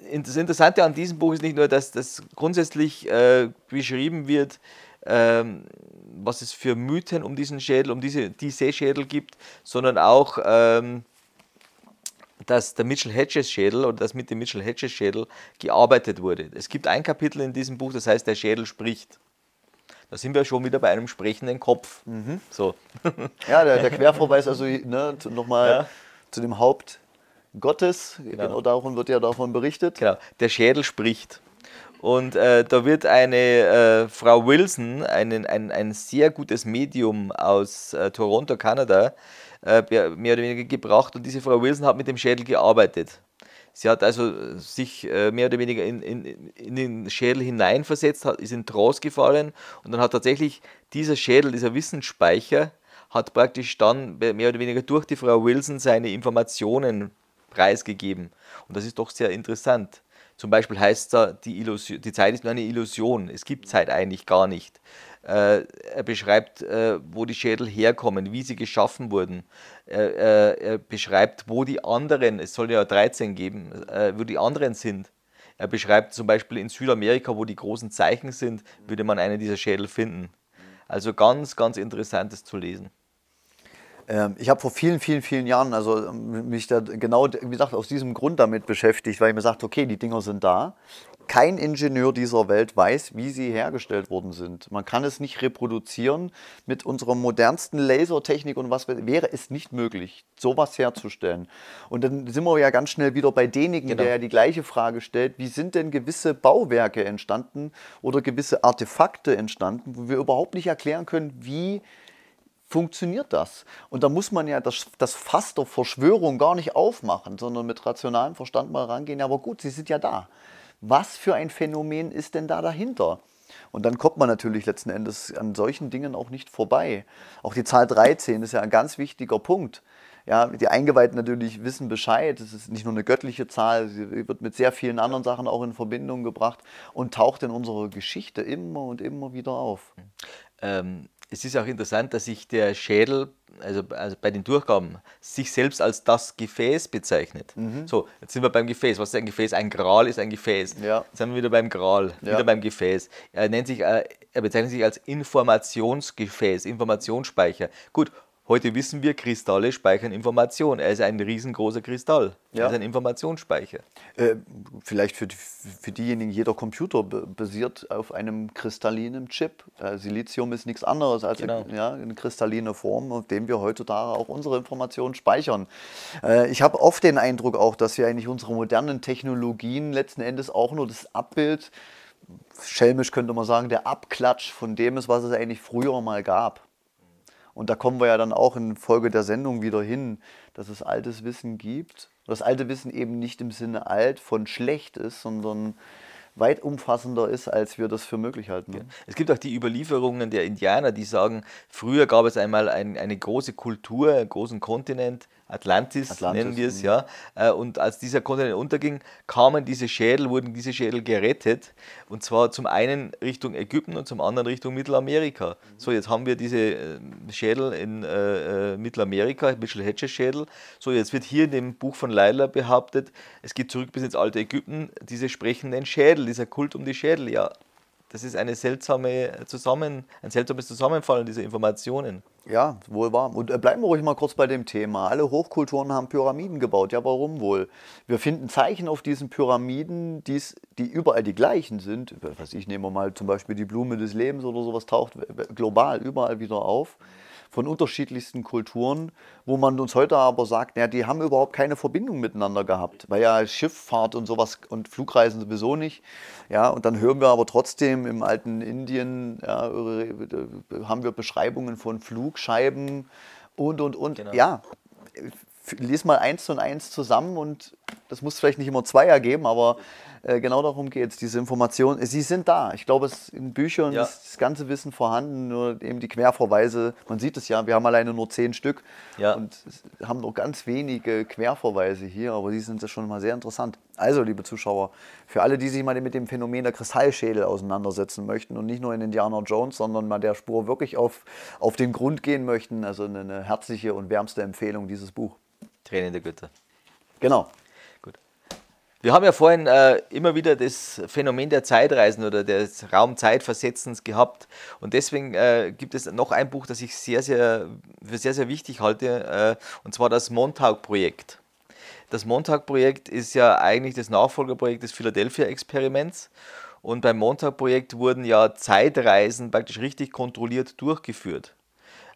äh, das Interessante an diesem Buch ist nicht nur, dass das grundsätzlich äh, beschrieben wird, ähm, was es für Mythen um diesen Schädel, um diese die Seeschädel gibt, sondern auch ähm, dass der Mitchell Hedges Schädel oder dass mit dem Mitchell Hedges Schädel gearbeitet wurde. Es gibt ein Kapitel in diesem Buch, das heißt, der Schädel spricht. Da sind wir schon wieder bei einem sprechenden Kopf. Mhm. So. Ja, der, der Querverweis, also ne, nochmal ja. zu dem Haupt Gottes, genau. genau davon wird ja davon berichtet. Genau, der Schädel spricht. Und äh, da wird eine äh, Frau Wilson, einen, ein, ein sehr gutes Medium aus äh, Toronto, Kanada, äh, mehr oder weniger gebracht und diese Frau Wilson hat mit dem Schädel gearbeitet. Sie hat also sich äh, mehr oder weniger in, in, in den Schädel hineinversetzt, hat, ist in Trance gefallen und dann hat tatsächlich dieser Schädel, dieser Wissensspeicher, hat praktisch dann mehr oder weniger durch die Frau Wilson seine Informationen preisgegeben. Und das ist doch sehr interessant. Zum Beispiel heißt es da, die, Illusion, die Zeit ist nur eine Illusion. Es gibt Zeit eigentlich gar nicht. Äh, er beschreibt, äh, wo die Schädel herkommen, wie sie geschaffen wurden. Er, äh, er beschreibt, wo die anderen, es soll ja 13 geben, wo die anderen sind. Er beschreibt zum Beispiel in Südamerika, wo die großen Zeichen sind, würde man einen dieser Schädel finden. Also ganz, ganz interessantes zu lesen. Ähm, ich habe vor vielen, vielen, vielen Jahren also ähm, mich da genau, wie gesagt, aus diesem Grund damit beschäftigt, weil ich mir sagte, okay, die Dinger sind da. Kein Ingenieur dieser Welt weiß, wie sie hergestellt worden sind. Man kann es nicht reproduzieren. Mit unserer modernsten Lasertechnik und was wäre es nicht möglich, sowas herzustellen. Und dann sind wir ja ganz schnell wieder bei denjenigen, genau. der ja die gleiche Frage stellt, wie sind denn gewisse Bauwerke entstanden oder gewisse Artefakte entstanden, wo wir überhaupt nicht erklären können, wie funktioniert das. Und da muss man ja das, das Fass der Verschwörung gar nicht aufmachen, sondern mit rationalem Verstand mal rangehen. Ja, aber gut, sie sind ja da. Was für ein Phänomen ist denn da dahinter? Und dann kommt man natürlich letzten Endes an solchen Dingen auch nicht vorbei. Auch die Zahl 13 ist ja ein ganz wichtiger Punkt. Ja, die Eingeweihten natürlich wissen Bescheid. Es ist nicht nur eine göttliche Zahl, sie wird mit sehr vielen anderen Sachen auch in Verbindung gebracht und taucht in unserer Geschichte immer und immer wieder auf. Ähm, es ist auch interessant, dass sich der Schädel, also, also, bei den Durchgaben, sich selbst als das Gefäß bezeichnet. Mhm. So, jetzt sind wir beim Gefäß. Was ist ein Gefäß? Ein Gral ist ein Gefäß. Ja. Jetzt sind wir wieder beim Gral, ja. wieder beim Gefäß. Er, nennt sich, äh, er bezeichnet sich als Informationsgefäß, Informationsspeicher. Gut, Heute wissen wir, Kristalle speichern Informationen. Er ist ein riesengroßer Kristall. Ja. Er ist ein Informationsspeicher. Äh, vielleicht für, die, für, diejenigen, jeder Computer basiert auf einem kristallinen Chip. Äh, Silizium ist nichts anderes als genau. eine, ja, eine, kristalline Form, auf dem wir heutzutage auch unsere Informationen speichern. Äh, ich habe oft den Eindruck auch, dass wir eigentlich unsere modernen Technologien letzten Endes auch nur das Abbild, schelmisch könnte man sagen, der Abklatsch von dem ist, was es eigentlich früher mal gab. Und da kommen wir ja dann auch in Folge der Sendung wieder hin, dass es altes Wissen gibt. Das alte Wissen eben nicht im Sinne alt von schlecht ist, sondern weit umfassender ist, als wir das für möglich halten. Ja. Es gibt auch die Überlieferungen der Indianer, die sagen, früher gab es einmal ein, eine große Kultur, einen großen Kontinent, Atlantis, Atlantis nennen wir es, mhm. ja. Äh, und als dieser Kontinent unterging, kamen diese Schädel, wurden diese Schädel gerettet. Und zwar zum einen Richtung Ägypten und zum anderen Richtung Mittelamerika. Mhm. So, jetzt haben wir diese äh, Schädel in äh, äh Mittelamerika, Mitchell Hedges Schädel. So, jetzt wird hier in dem Buch von Leila behauptet, es geht zurück bis ins alte Ägypten, diese sprechenden Schädel, dieser Kult um die Schädel. Ja, das ist eine seltsame Zusammen, ein seltsames Zusammenfallen dieser Informationen. Ja, wohl wahr. Und äh, bleiben wir ruhig mal kurz bei dem Thema. Alle Hochkulturen haben Pyramiden gebaut. Ja, warum wohl? Wir finden Zeichen auf diesen Pyramiden, die's, die überall die gleichen sind. Äh, was ich nehme mal zum Beispiel die Blume des Lebens oder sowas taucht äh, global überall wieder auf von unterschiedlichsten Kulturen, wo man uns heute aber sagt, ja, die haben überhaupt keine Verbindung miteinander gehabt, weil ja Schifffahrt und sowas und Flugreisen sowieso nicht. Ja, und dann hören wir aber trotzdem im alten Indien, ja, äh, haben wir Beschreibungen von Flugscheiben und, und, und. Genau. Ja, lies mal eins und eins zusammen und das muss vielleicht nicht immer Zweier geben, aber äh, genau darum geht es. Diese Informationen, sie sind da. Ich glaube, es in Büchern ja. ist das ganze Wissen vorhanden, nur eben die Querverweise. Man sieht es ja, wir haben alleine nur zehn Stück ja. und haben nur ganz wenige Querverweise hier, aber die sind ja schon mal sehr interessant. Also, liebe Zuschauer, für alle, die sich mal mit dem Phänomen der Kristallschädel auseinandersetzen möchten und nicht nur in Indiana Jones, sondern mal der Spur wirklich auf, auf den Grund gehen möchten, also eine, eine herzliche und wärmste Empfehlung dieses Buch. Tränen der Güte. Genau. Wir haben ja vorhin äh, immer wieder das Phänomen der Zeitreisen oder des Raumzeitversetzens gehabt. Und deswegen äh, gibt es noch ein Buch, das ich sehr, sehr, für sehr, sehr wichtig halte, äh, und zwar das montag projekt Das montag projekt ist ja eigentlich das Nachfolgerprojekt des Philadelphia-Experiments. Und beim montag projekt wurden ja Zeitreisen praktisch richtig kontrolliert durchgeführt.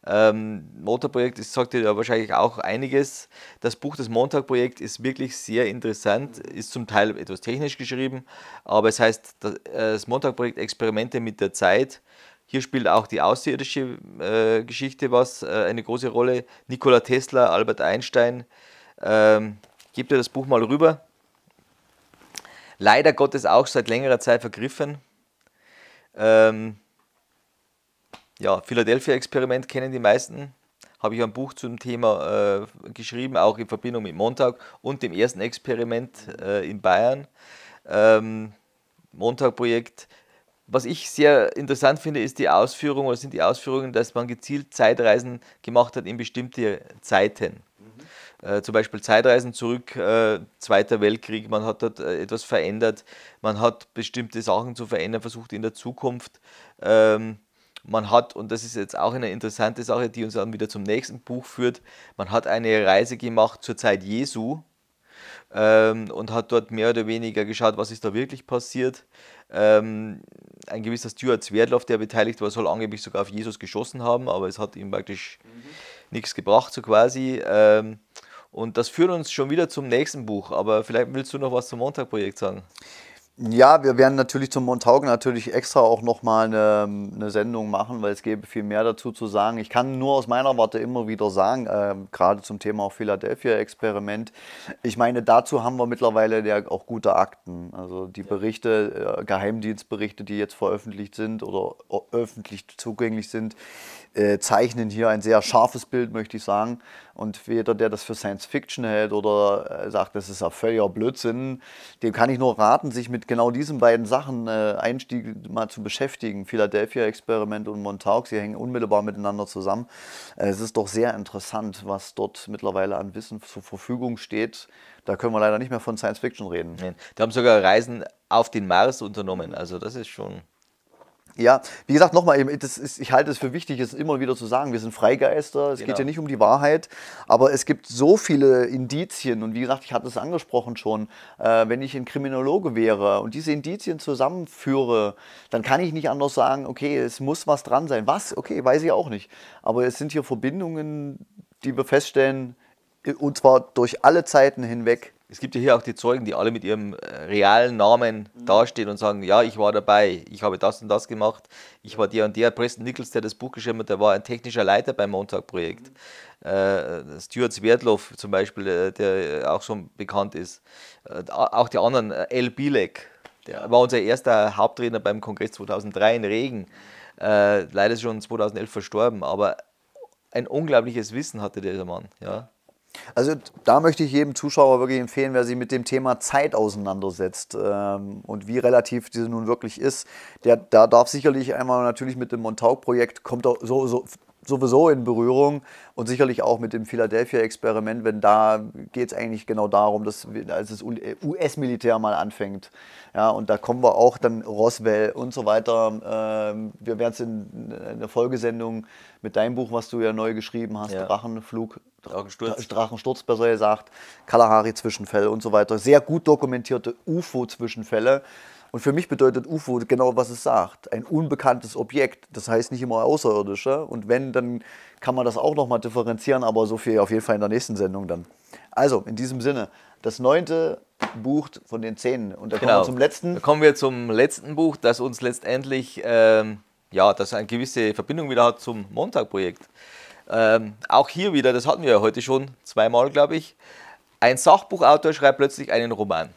Ähm, Montagprojekt sagt dir wahrscheinlich auch einiges. Das Buch das Montagprojekt ist wirklich sehr interessant, ist zum Teil etwas technisch geschrieben, aber es heißt äh, das Montagprojekt Experimente mit der Zeit. Hier spielt auch die außerirdische äh, Geschichte was, äh, eine große Rolle. Nikola Tesla, Albert Einstein. Ähm, gebt ihr das Buch mal rüber. Leider Gottes auch seit längerer Zeit vergriffen. Ähm, ja, Philadelphia-Experiment kennen die meisten. Habe ich ein Buch zum Thema äh, geschrieben, auch in Verbindung mit Montag und dem ersten Experiment äh, in Bayern. Ähm, Montag-Projekt. Was ich sehr interessant finde, ist die Ausführung oder sind die Ausführungen, dass man gezielt Zeitreisen gemacht hat in bestimmte Zeiten. Mhm. Äh, zum Beispiel Zeitreisen zurück, äh, Zweiter Weltkrieg, man hat dort äh, etwas verändert, man hat bestimmte Sachen zu verändern versucht in der Zukunft. Ähm, man hat, und das ist jetzt auch eine interessante Sache, die uns dann wieder zum nächsten Buch führt, man hat eine Reise gemacht zur Zeit Jesu ähm, und hat dort mehr oder weniger geschaut, was ist da wirklich passiert. Ähm, ein gewisser Stuart Zwerdloff, der beteiligt war, soll angeblich sogar auf Jesus geschossen haben, aber es hat ihm praktisch mhm. nichts gebracht, so quasi. Ähm, und das führt uns schon wieder zum nächsten Buch, aber vielleicht willst du noch was zum Montagprojekt sagen. Ja, wir werden natürlich zum Montauken natürlich extra auch nochmal eine, eine Sendung machen, weil es gäbe viel mehr dazu zu sagen. Ich kann nur aus meiner Warte immer wieder sagen, äh, gerade zum Thema auch Philadelphia-Experiment, ich meine, dazu haben wir mittlerweile ja auch gute Akten. Also die Berichte, äh, Geheimdienstberichte, die jetzt veröffentlicht sind oder öffentlich zugänglich sind, äh, zeichnen hier ein sehr scharfes Bild, möchte ich sagen. Und jeder, der das für Science Fiction hält oder äh, sagt, das ist ja völliger Blödsinn, dem kann ich nur raten, sich mit genau diesen beiden Sachen äh, Einstieg mal zu beschäftigen. Philadelphia-Experiment und Montauk, sie hängen unmittelbar miteinander zusammen. Äh, es ist doch sehr interessant, was dort mittlerweile an Wissen zur Verfügung steht. Da können wir leider nicht mehr von Science Fiction reden. Nee. Die haben sogar Reisen auf den Mars unternommen. Also das ist schon ja, wie gesagt, nochmal ich halte es für wichtig, es immer wieder zu sagen, wir sind Freigeister, es genau. geht ja nicht um die Wahrheit, aber es gibt so viele Indizien und wie gesagt, ich hatte es angesprochen schon, äh, wenn ich ein Kriminologe wäre und diese Indizien zusammenführe, dann kann ich nicht anders sagen, okay, es muss was dran sein. Was? Okay, weiß ich auch nicht. Aber es sind hier Verbindungen, die wir feststellen, und zwar durch alle Zeiten hinweg, es gibt ja hier auch die Zeugen, die alle mit ihrem äh, realen Namen mhm. dastehen und sagen, ja, ich war dabei, ich habe das und das gemacht, ich war der und der. Preston Nichols, der das Buch geschrieben hat, der war ein technischer Leiter beim Montag-Projekt. Mhm. Äh, äh Stuart Sverdlov zum Beispiel, äh, der auch schon bekannt ist. auch die anderen, El Bilek, der war unser erster Hauptredner beim Kongress 2003 in Regen. Äh, leider schon 2011 verstorben, aber ein unglaubliches Wissen hatte dieser Mann. Ja. Also da möchte ich jedem Zuschauer wirklich empfehlen, wer sich mit dem Thema Zeit auseinandersetzt ähm, und wie relativ diese nun wirklich ist, der da darf sicherlich einmal natürlich mit dem Montauk-Projekt kommt auch so, so, sowieso in Berührung und sicherlich auch mit dem Philadelphia-Experiment, wenn da geht es eigentlich genau darum, dass als das US-Militär mal anfängt. Ja, und da kommen wir auch dann Roswell und so weiter. Ähm, wir werden es in, in der Folgesendung mit deinem Buch, was du ja neu geschrieben hast, ja. Drachenflug Drachensturz. Drachensturz besser gesagt, Kalahari-Zwischenfälle und so weiter. Sehr gut dokumentierte UFO-Zwischenfälle. Und für mich bedeutet UFO genau, was es sagt. Ein unbekanntes Objekt. Das heißt nicht immer außerirdische. Und wenn, dann kann man das auch nochmal differenzieren, aber so viel auf jeden Fall in der nächsten Sendung dann. Also, in diesem Sinne, das neunte Buch von den zehn. Und da genau. kommen wir genau. zum letzten. Da kommen wir zum letzten Buch, das uns letztendlich, ähm, ja, das eine gewisse Verbindung wieder hat zum Montag-Projekt. Ähm, auch hier wieder, das hatten wir ja heute schon zweimal, glaube ich. Ein Sachbuchautor schreibt plötzlich einen Roman.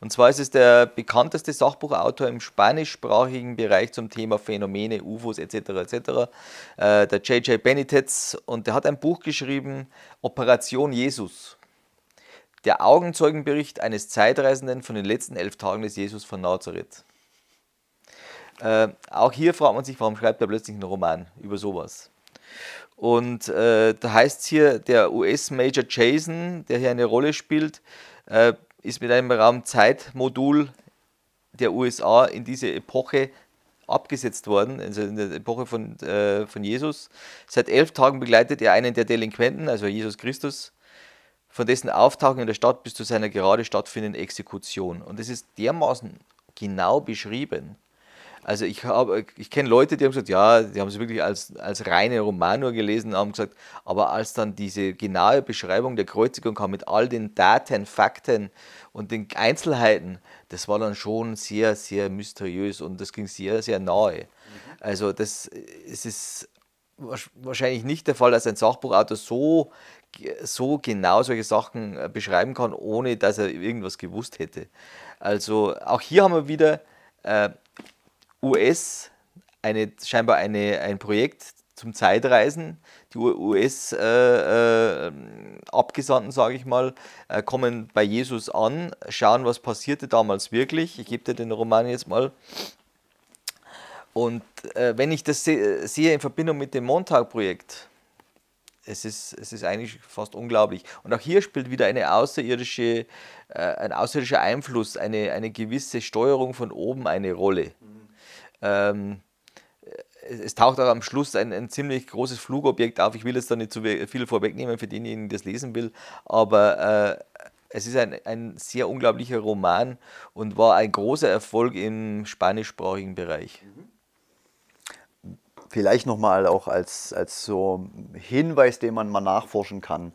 Und zwar ist es der bekannteste Sachbuchautor im spanischsprachigen Bereich zum Thema Phänomene, UFOs etc. etc. Äh, der J.J. Benitez und der hat ein Buch geschrieben, Operation Jesus. Der Augenzeugenbericht eines Zeitreisenden von den letzten elf Tagen des Jesus von Nazareth. Äh, auch hier fragt man sich, warum schreibt er plötzlich einen Roman über sowas? Und äh, da heißt es hier, der US-Major Jason, der hier eine Rolle spielt, äh, ist mit einem Raumzeitmodul der USA in diese Epoche abgesetzt worden, also in der Epoche von, äh, von Jesus. Seit elf Tagen begleitet er einen der Delinquenten, also Jesus Christus, von dessen Auftauchen in der Stadt bis zu seiner gerade stattfindenden Exekution. Und es ist dermaßen genau beschrieben, also ich habe, ich kenne Leute, die haben gesagt, ja, die haben es wirklich als, als reine Roman nur gelesen, haben gesagt, aber als dann diese genaue Beschreibung der Kreuzigung kam mit all den Daten, Fakten und den Einzelheiten, das war dann schon sehr, sehr mysteriös und das ging sehr, sehr nahe. Mhm. Also das es ist wahrscheinlich nicht der Fall, dass ein Sachbuchautor so, so genau solche Sachen äh, beschreiben kann, ohne dass er irgendwas gewusst hätte. Also auch hier haben wir wieder äh, US eine, scheinbar eine, ein Projekt zum Zeitreisen. Die US äh, äh, Abgesandten, sage ich mal, äh, kommen bei Jesus an, schauen, was passierte damals wirklich. Ich gebe dir den Roman jetzt mal. Und äh, wenn ich das se sehe in Verbindung mit dem Montag-Projekt, es ist, es ist eigentlich fast unglaublich. Und auch hier spielt wieder eine außerirdische, äh, ein außerirdischer Einfluss, eine, eine gewisse Steuerung von oben eine Rolle. Mhm ähm, es taucht auch am Schluss ein, ein, ziemlich großes Flugobjekt auf. Ich will jetzt da nicht zu viel vorwegnehmen für denjenigen, der es lesen will, aber äh, es ist ein, ein sehr unglaublicher Roman und war ein großer Erfolg im spanischsprachigen Bereich. Vielleicht nochmal auch als, als so Hinweis, den man mal nachforschen kann.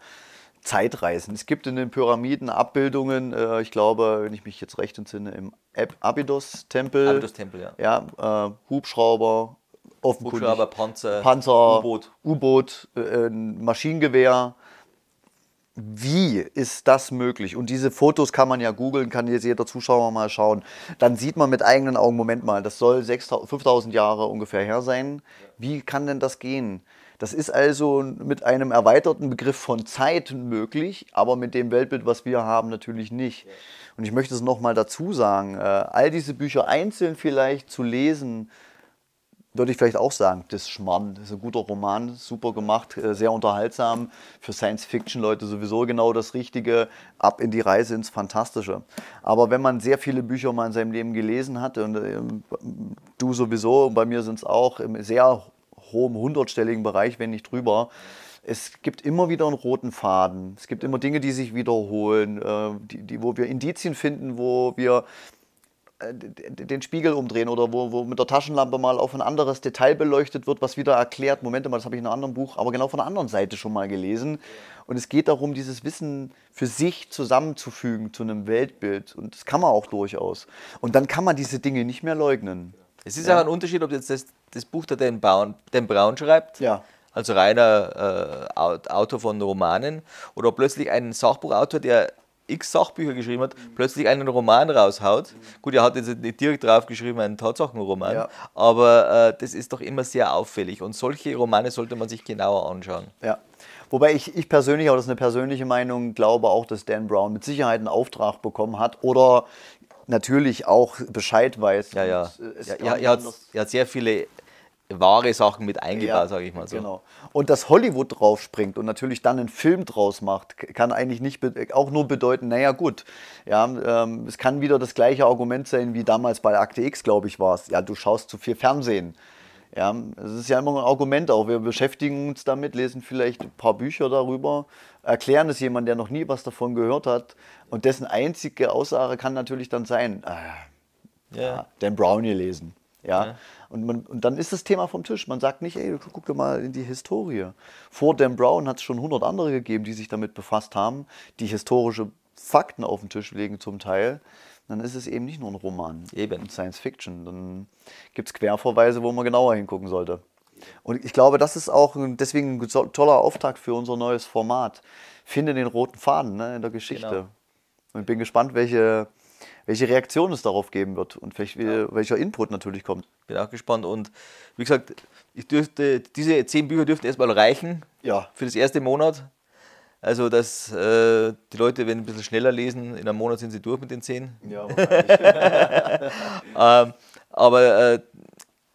Zeitreisen. Es gibt in den Pyramiden Abbildungen, äh, ich glaube, wenn ich mich jetzt recht entsinne, im Abydos-Tempel. Abydos-Tempel, ja. Ja, äh, Hubschrauber, offenkundig. Hubschrauber, Panzer, Panzer U-Boot. U-Boot, äh, Maschinengewehr. Wie ist das möglich? Und diese Fotos kann man ja googeln, kann jetzt jeder Zuschauer mal schauen. Dann sieht man mit eigenen Augen, Moment mal, das soll 5000 Jahre ungefähr her sein. Wie kann denn das gehen? Das ist also mit einem erweiterten Begriff von Zeit möglich, aber mit dem Weltbild, was wir haben, natürlich nicht. Und ich möchte es nochmal dazu sagen, äh, all diese Bücher einzeln vielleicht zu lesen, würde ich vielleicht auch sagen, das ist Schmarrn, das ist ein guter Roman, super gemacht, äh, sehr unterhaltsam, für Science-Fiction-Leute sowieso genau das Richtige, ab in die Reise ins Fantastische. Aber wenn man sehr viele Bücher mal in seinem Leben gelesen hat, und ähm, du sowieso, und bei mir sind es auch sehr hohem hundertstelligen Bereich, wenn nicht drüber. Es gibt immer wieder einen roten Faden. Es gibt immer Dinge, die sich wiederholen, äh, die, die, wo wir Indizien finden, wo wir äh, den Spiegel umdrehen oder wo, wo mit der Taschenlampe mal auf ein anderes Detail beleuchtet wird, was wieder erklärt, Moment mal, das habe ich in einem anderen Buch, aber genau von der anderen Seite schon mal gelesen. Und es geht darum, dieses Wissen für sich zusammenzufügen zu einem Weltbild. Und das kann man auch durchaus. Und dann kann man diese Dinge nicht mehr leugnen. Es ist ja. auch ein Unterschied, ob jetzt das, das Buch der Dan Brown, Dan Brown schreibt, ja. also reiner äh, Autor von Romanen, oder plötzlich ein Sachbuchautor, der x Sachbücher geschrieben hat, mhm. plötzlich einen Roman raushaut. Mhm. Gut, er hat jetzt nicht direkt drauf geschrieben, einen Tatsachenroman, ja. aber äh, das ist doch immer sehr auffällig und solche Romane sollte man sich genauer anschauen. Ja. Wobei ich, ich persönlich, aber das ist eine persönliche Meinung, glaube auch, dass Dan Brown mit Sicherheit einen Auftrag bekommen hat oder natürlich auch Bescheid weiß. Ja, ja. Äh, es ja, ja hat, ihr hat sehr viele wahre Sachen mit eingebaut, ja, sage ich mal so. Genau. Und dass Hollywood draufspringt und natürlich dann einen Film draus macht, kann eigentlich nicht auch nur bedeuten, naja gut, ja, ähm, es kann wieder das gleiche Argument sein, wie damals bei Akte X, glaube ich, war es. Ja, du schaust zu viel Fernsehen. Ja, es ist ja immer ein Argument auch. Wir beschäftigen uns damit, lesen vielleicht ein paar Bücher darüber, erklären es jemandem, der noch nie was davon gehört hat und dessen einzige Aussage kann natürlich dann sein, äh, yeah. ja, den Brownie lesen. Ja. ja. Und, man, und dann ist das Thema vom Tisch. Man sagt nicht, ey, guck dir mal in die Historie. Vor Dan Brown hat es schon 100 andere gegeben, die sich damit befasst haben, die historische Fakten auf den Tisch legen zum Teil dann ist es eben nicht nur ein Roman eben. Science Fiction. Dann gibt es Querverweise, wo man genauer hingucken sollte. Und ich glaube, das ist auch deswegen ein toller Auftakt für unser neues Format. Finde den roten Faden ne, in der Geschichte. Genau. Und bin gespannt, welche, welche Reaktion es darauf geben wird und welch, ja. welcher Input natürlich kommt. Bin auch gespannt. Und wie gesagt, ich dürfte, diese zehn Bücher dürften erstmal reichen ja. für das erste Monat. Also, dass äh, die Leute werden ein bisschen schneller lesen. In einem Monat sind sie durch mit den zehn. Ja, ähm, aber äh,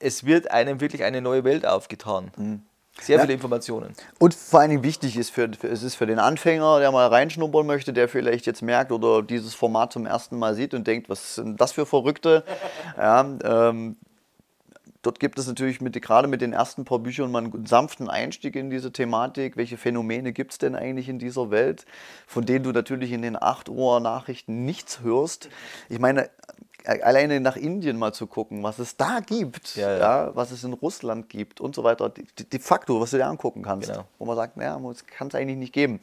es wird einem wirklich eine neue Welt aufgetan. Mhm. Sehr viele ja. Informationen. Und vor allen Dingen wichtig ist, für, für, es ist für den Anfänger, der mal reinschnuppern möchte, der vielleicht jetzt merkt oder dieses Format zum ersten Mal sieht und denkt, was sind das für Verrückte? Ja, ähm, Dort gibt es natürlich mit, gerade mit den ersten paar Büchern mal einen sanften Einstieg in diese Thematik. Welche Phänomene gibt es denn eigentlich in dieser Welt, von denen du natürlich in den 8 Uhr Nachrichten nichts hörst? Ich meine, äh, alleine nach Indien mal zu gucken, was es da gibt, ja, ja. ja was es in Russland gibt und so weiter, de, facto, was du dir angucken kannst, genau. wo man sagt, naja, das kann es eigentlich nicht geben.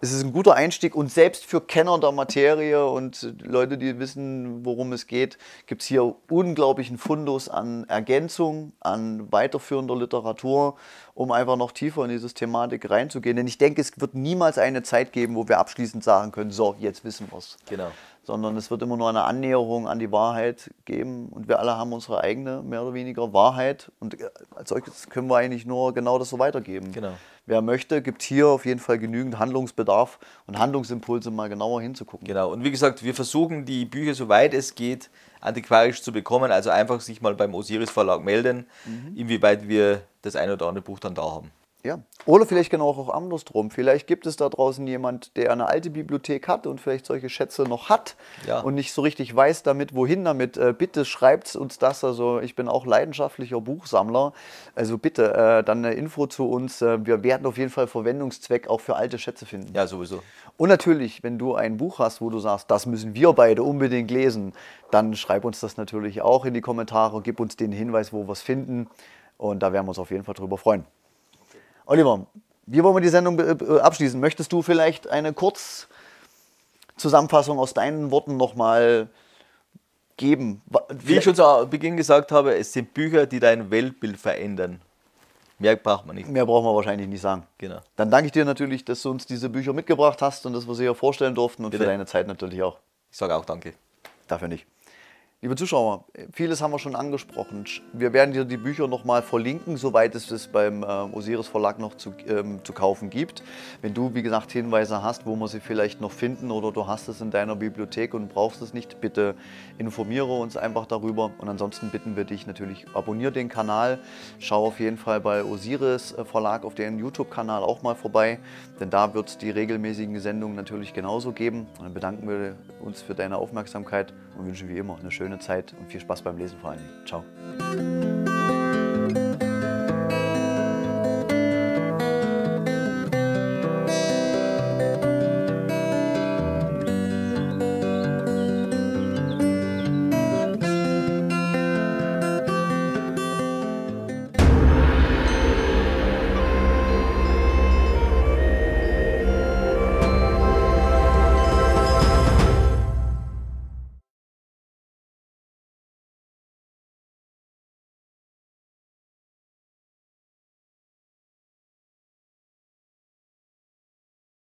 Es ist ein guter Einstieg und selbst für Kenner der Materie und Leute, die wissen, worum es geht, gibt es hier unglaublichen Fundus an Ergänzung, an weiterführender Literatur, um einfach noch tiefer in diese Thematik reinzugehen. Denn ich denke, es wird niemals eine Zeit geben, wo wir abschließend sagen können, so, jetzt wissen wir es. Genau sondern es wird immer nur eine Annäherung an die Wahrheit geben und wir alle haben unsere eigene, mehr oder weniger, Wahrheit und äh, als solches können wir eigentlich nur genau das so weitergeben. Genau. Wer möchte, gibt hier auf jeden Fall genügend Handlungsbedarf und Handlungsimpulse, mal genauer hinzugucken. Genau, und wie gesagt, wir versuchen die Bücher, soweit es geht, antiquarisch zu bekommen, also einfach sich mal beim Osiris Verlag melden, mhm. inwieweit wir das ein oder andere Buch dann da haben. Ja. Oder vielleicht genau auch andersrum. Vielleicht gibt es da draußen jemand, der eine alte Bibliothek hat und vielleicht solche Schätze noch hat ja. und nicht so richtig weiß damit, wohin damit. Äh, bitte schreibt uns das. Also ich bin auch leidenschaftlicher Buchsammler. Also bitte äh, dann eine Info zu uns. Äh, wir werden auf jeden Fall Verwendungszweck auch für alte Schätze finden. Ja, sowieso. Und natürlich, wenn du ein Buch hast, wo du sagst, das müssen wir beide unbedingt lesen, dann schreib uns das natürlich auch in die Kommentare, gib uns den Hinweis, wo wir es finden. Und da werden wir uns auf jeden Fall drüber freuen. Oliver, wie wollen wir die Sendung äh, abschließen? Möchtest du vielleicht eine Kurzzusammenfassung aus deinen Worten nochmal geben? Wie ich schon zu Beginn gesagt habe, es sind Bücher, die dein Weltbild verändern. Mehr braucht man nicht. Mehr braucht man wahrscheinlich nicht sagen. Genau. Dann danke ich dir natürlich, dass du uns diese Bücher mitgebracht hast und dass wir sie hier vorstellen durften und Bitte. für deine Zeit natürlich auch. Ich sage auch danke. Dafür nicht. Liebe Zuschauer, vieles haben wir schon angesprochen. Wir werden dir die Bücher nochmal verlinken, soweit es es beim ähm, Osiris Verlag noch zu, ähm, zu kaufen gibt. Wenn du, wie gesagt, Hinweise hast, wo wir sie vielleicht noch finden oder du hast es in deiner Bibliothek und brauchst es nicht, bitte informiere uns einfach darüber. Und ansonsten bitten wir dich natürlich, abonniere den Kanal, schau auf jeden Fall bei Osiris äh, Verlag auf deren YouTube-Kanal auch mal vorbei, denn da wird es die regelmäßigen Sendungen natürlich genauso geben. Und dann bedanken wir uns für deine Aufmerksamkeit und wünschen wie immer eine schöne schöne Zeit und viel Spaß beim Lesen vor allem. Ciao.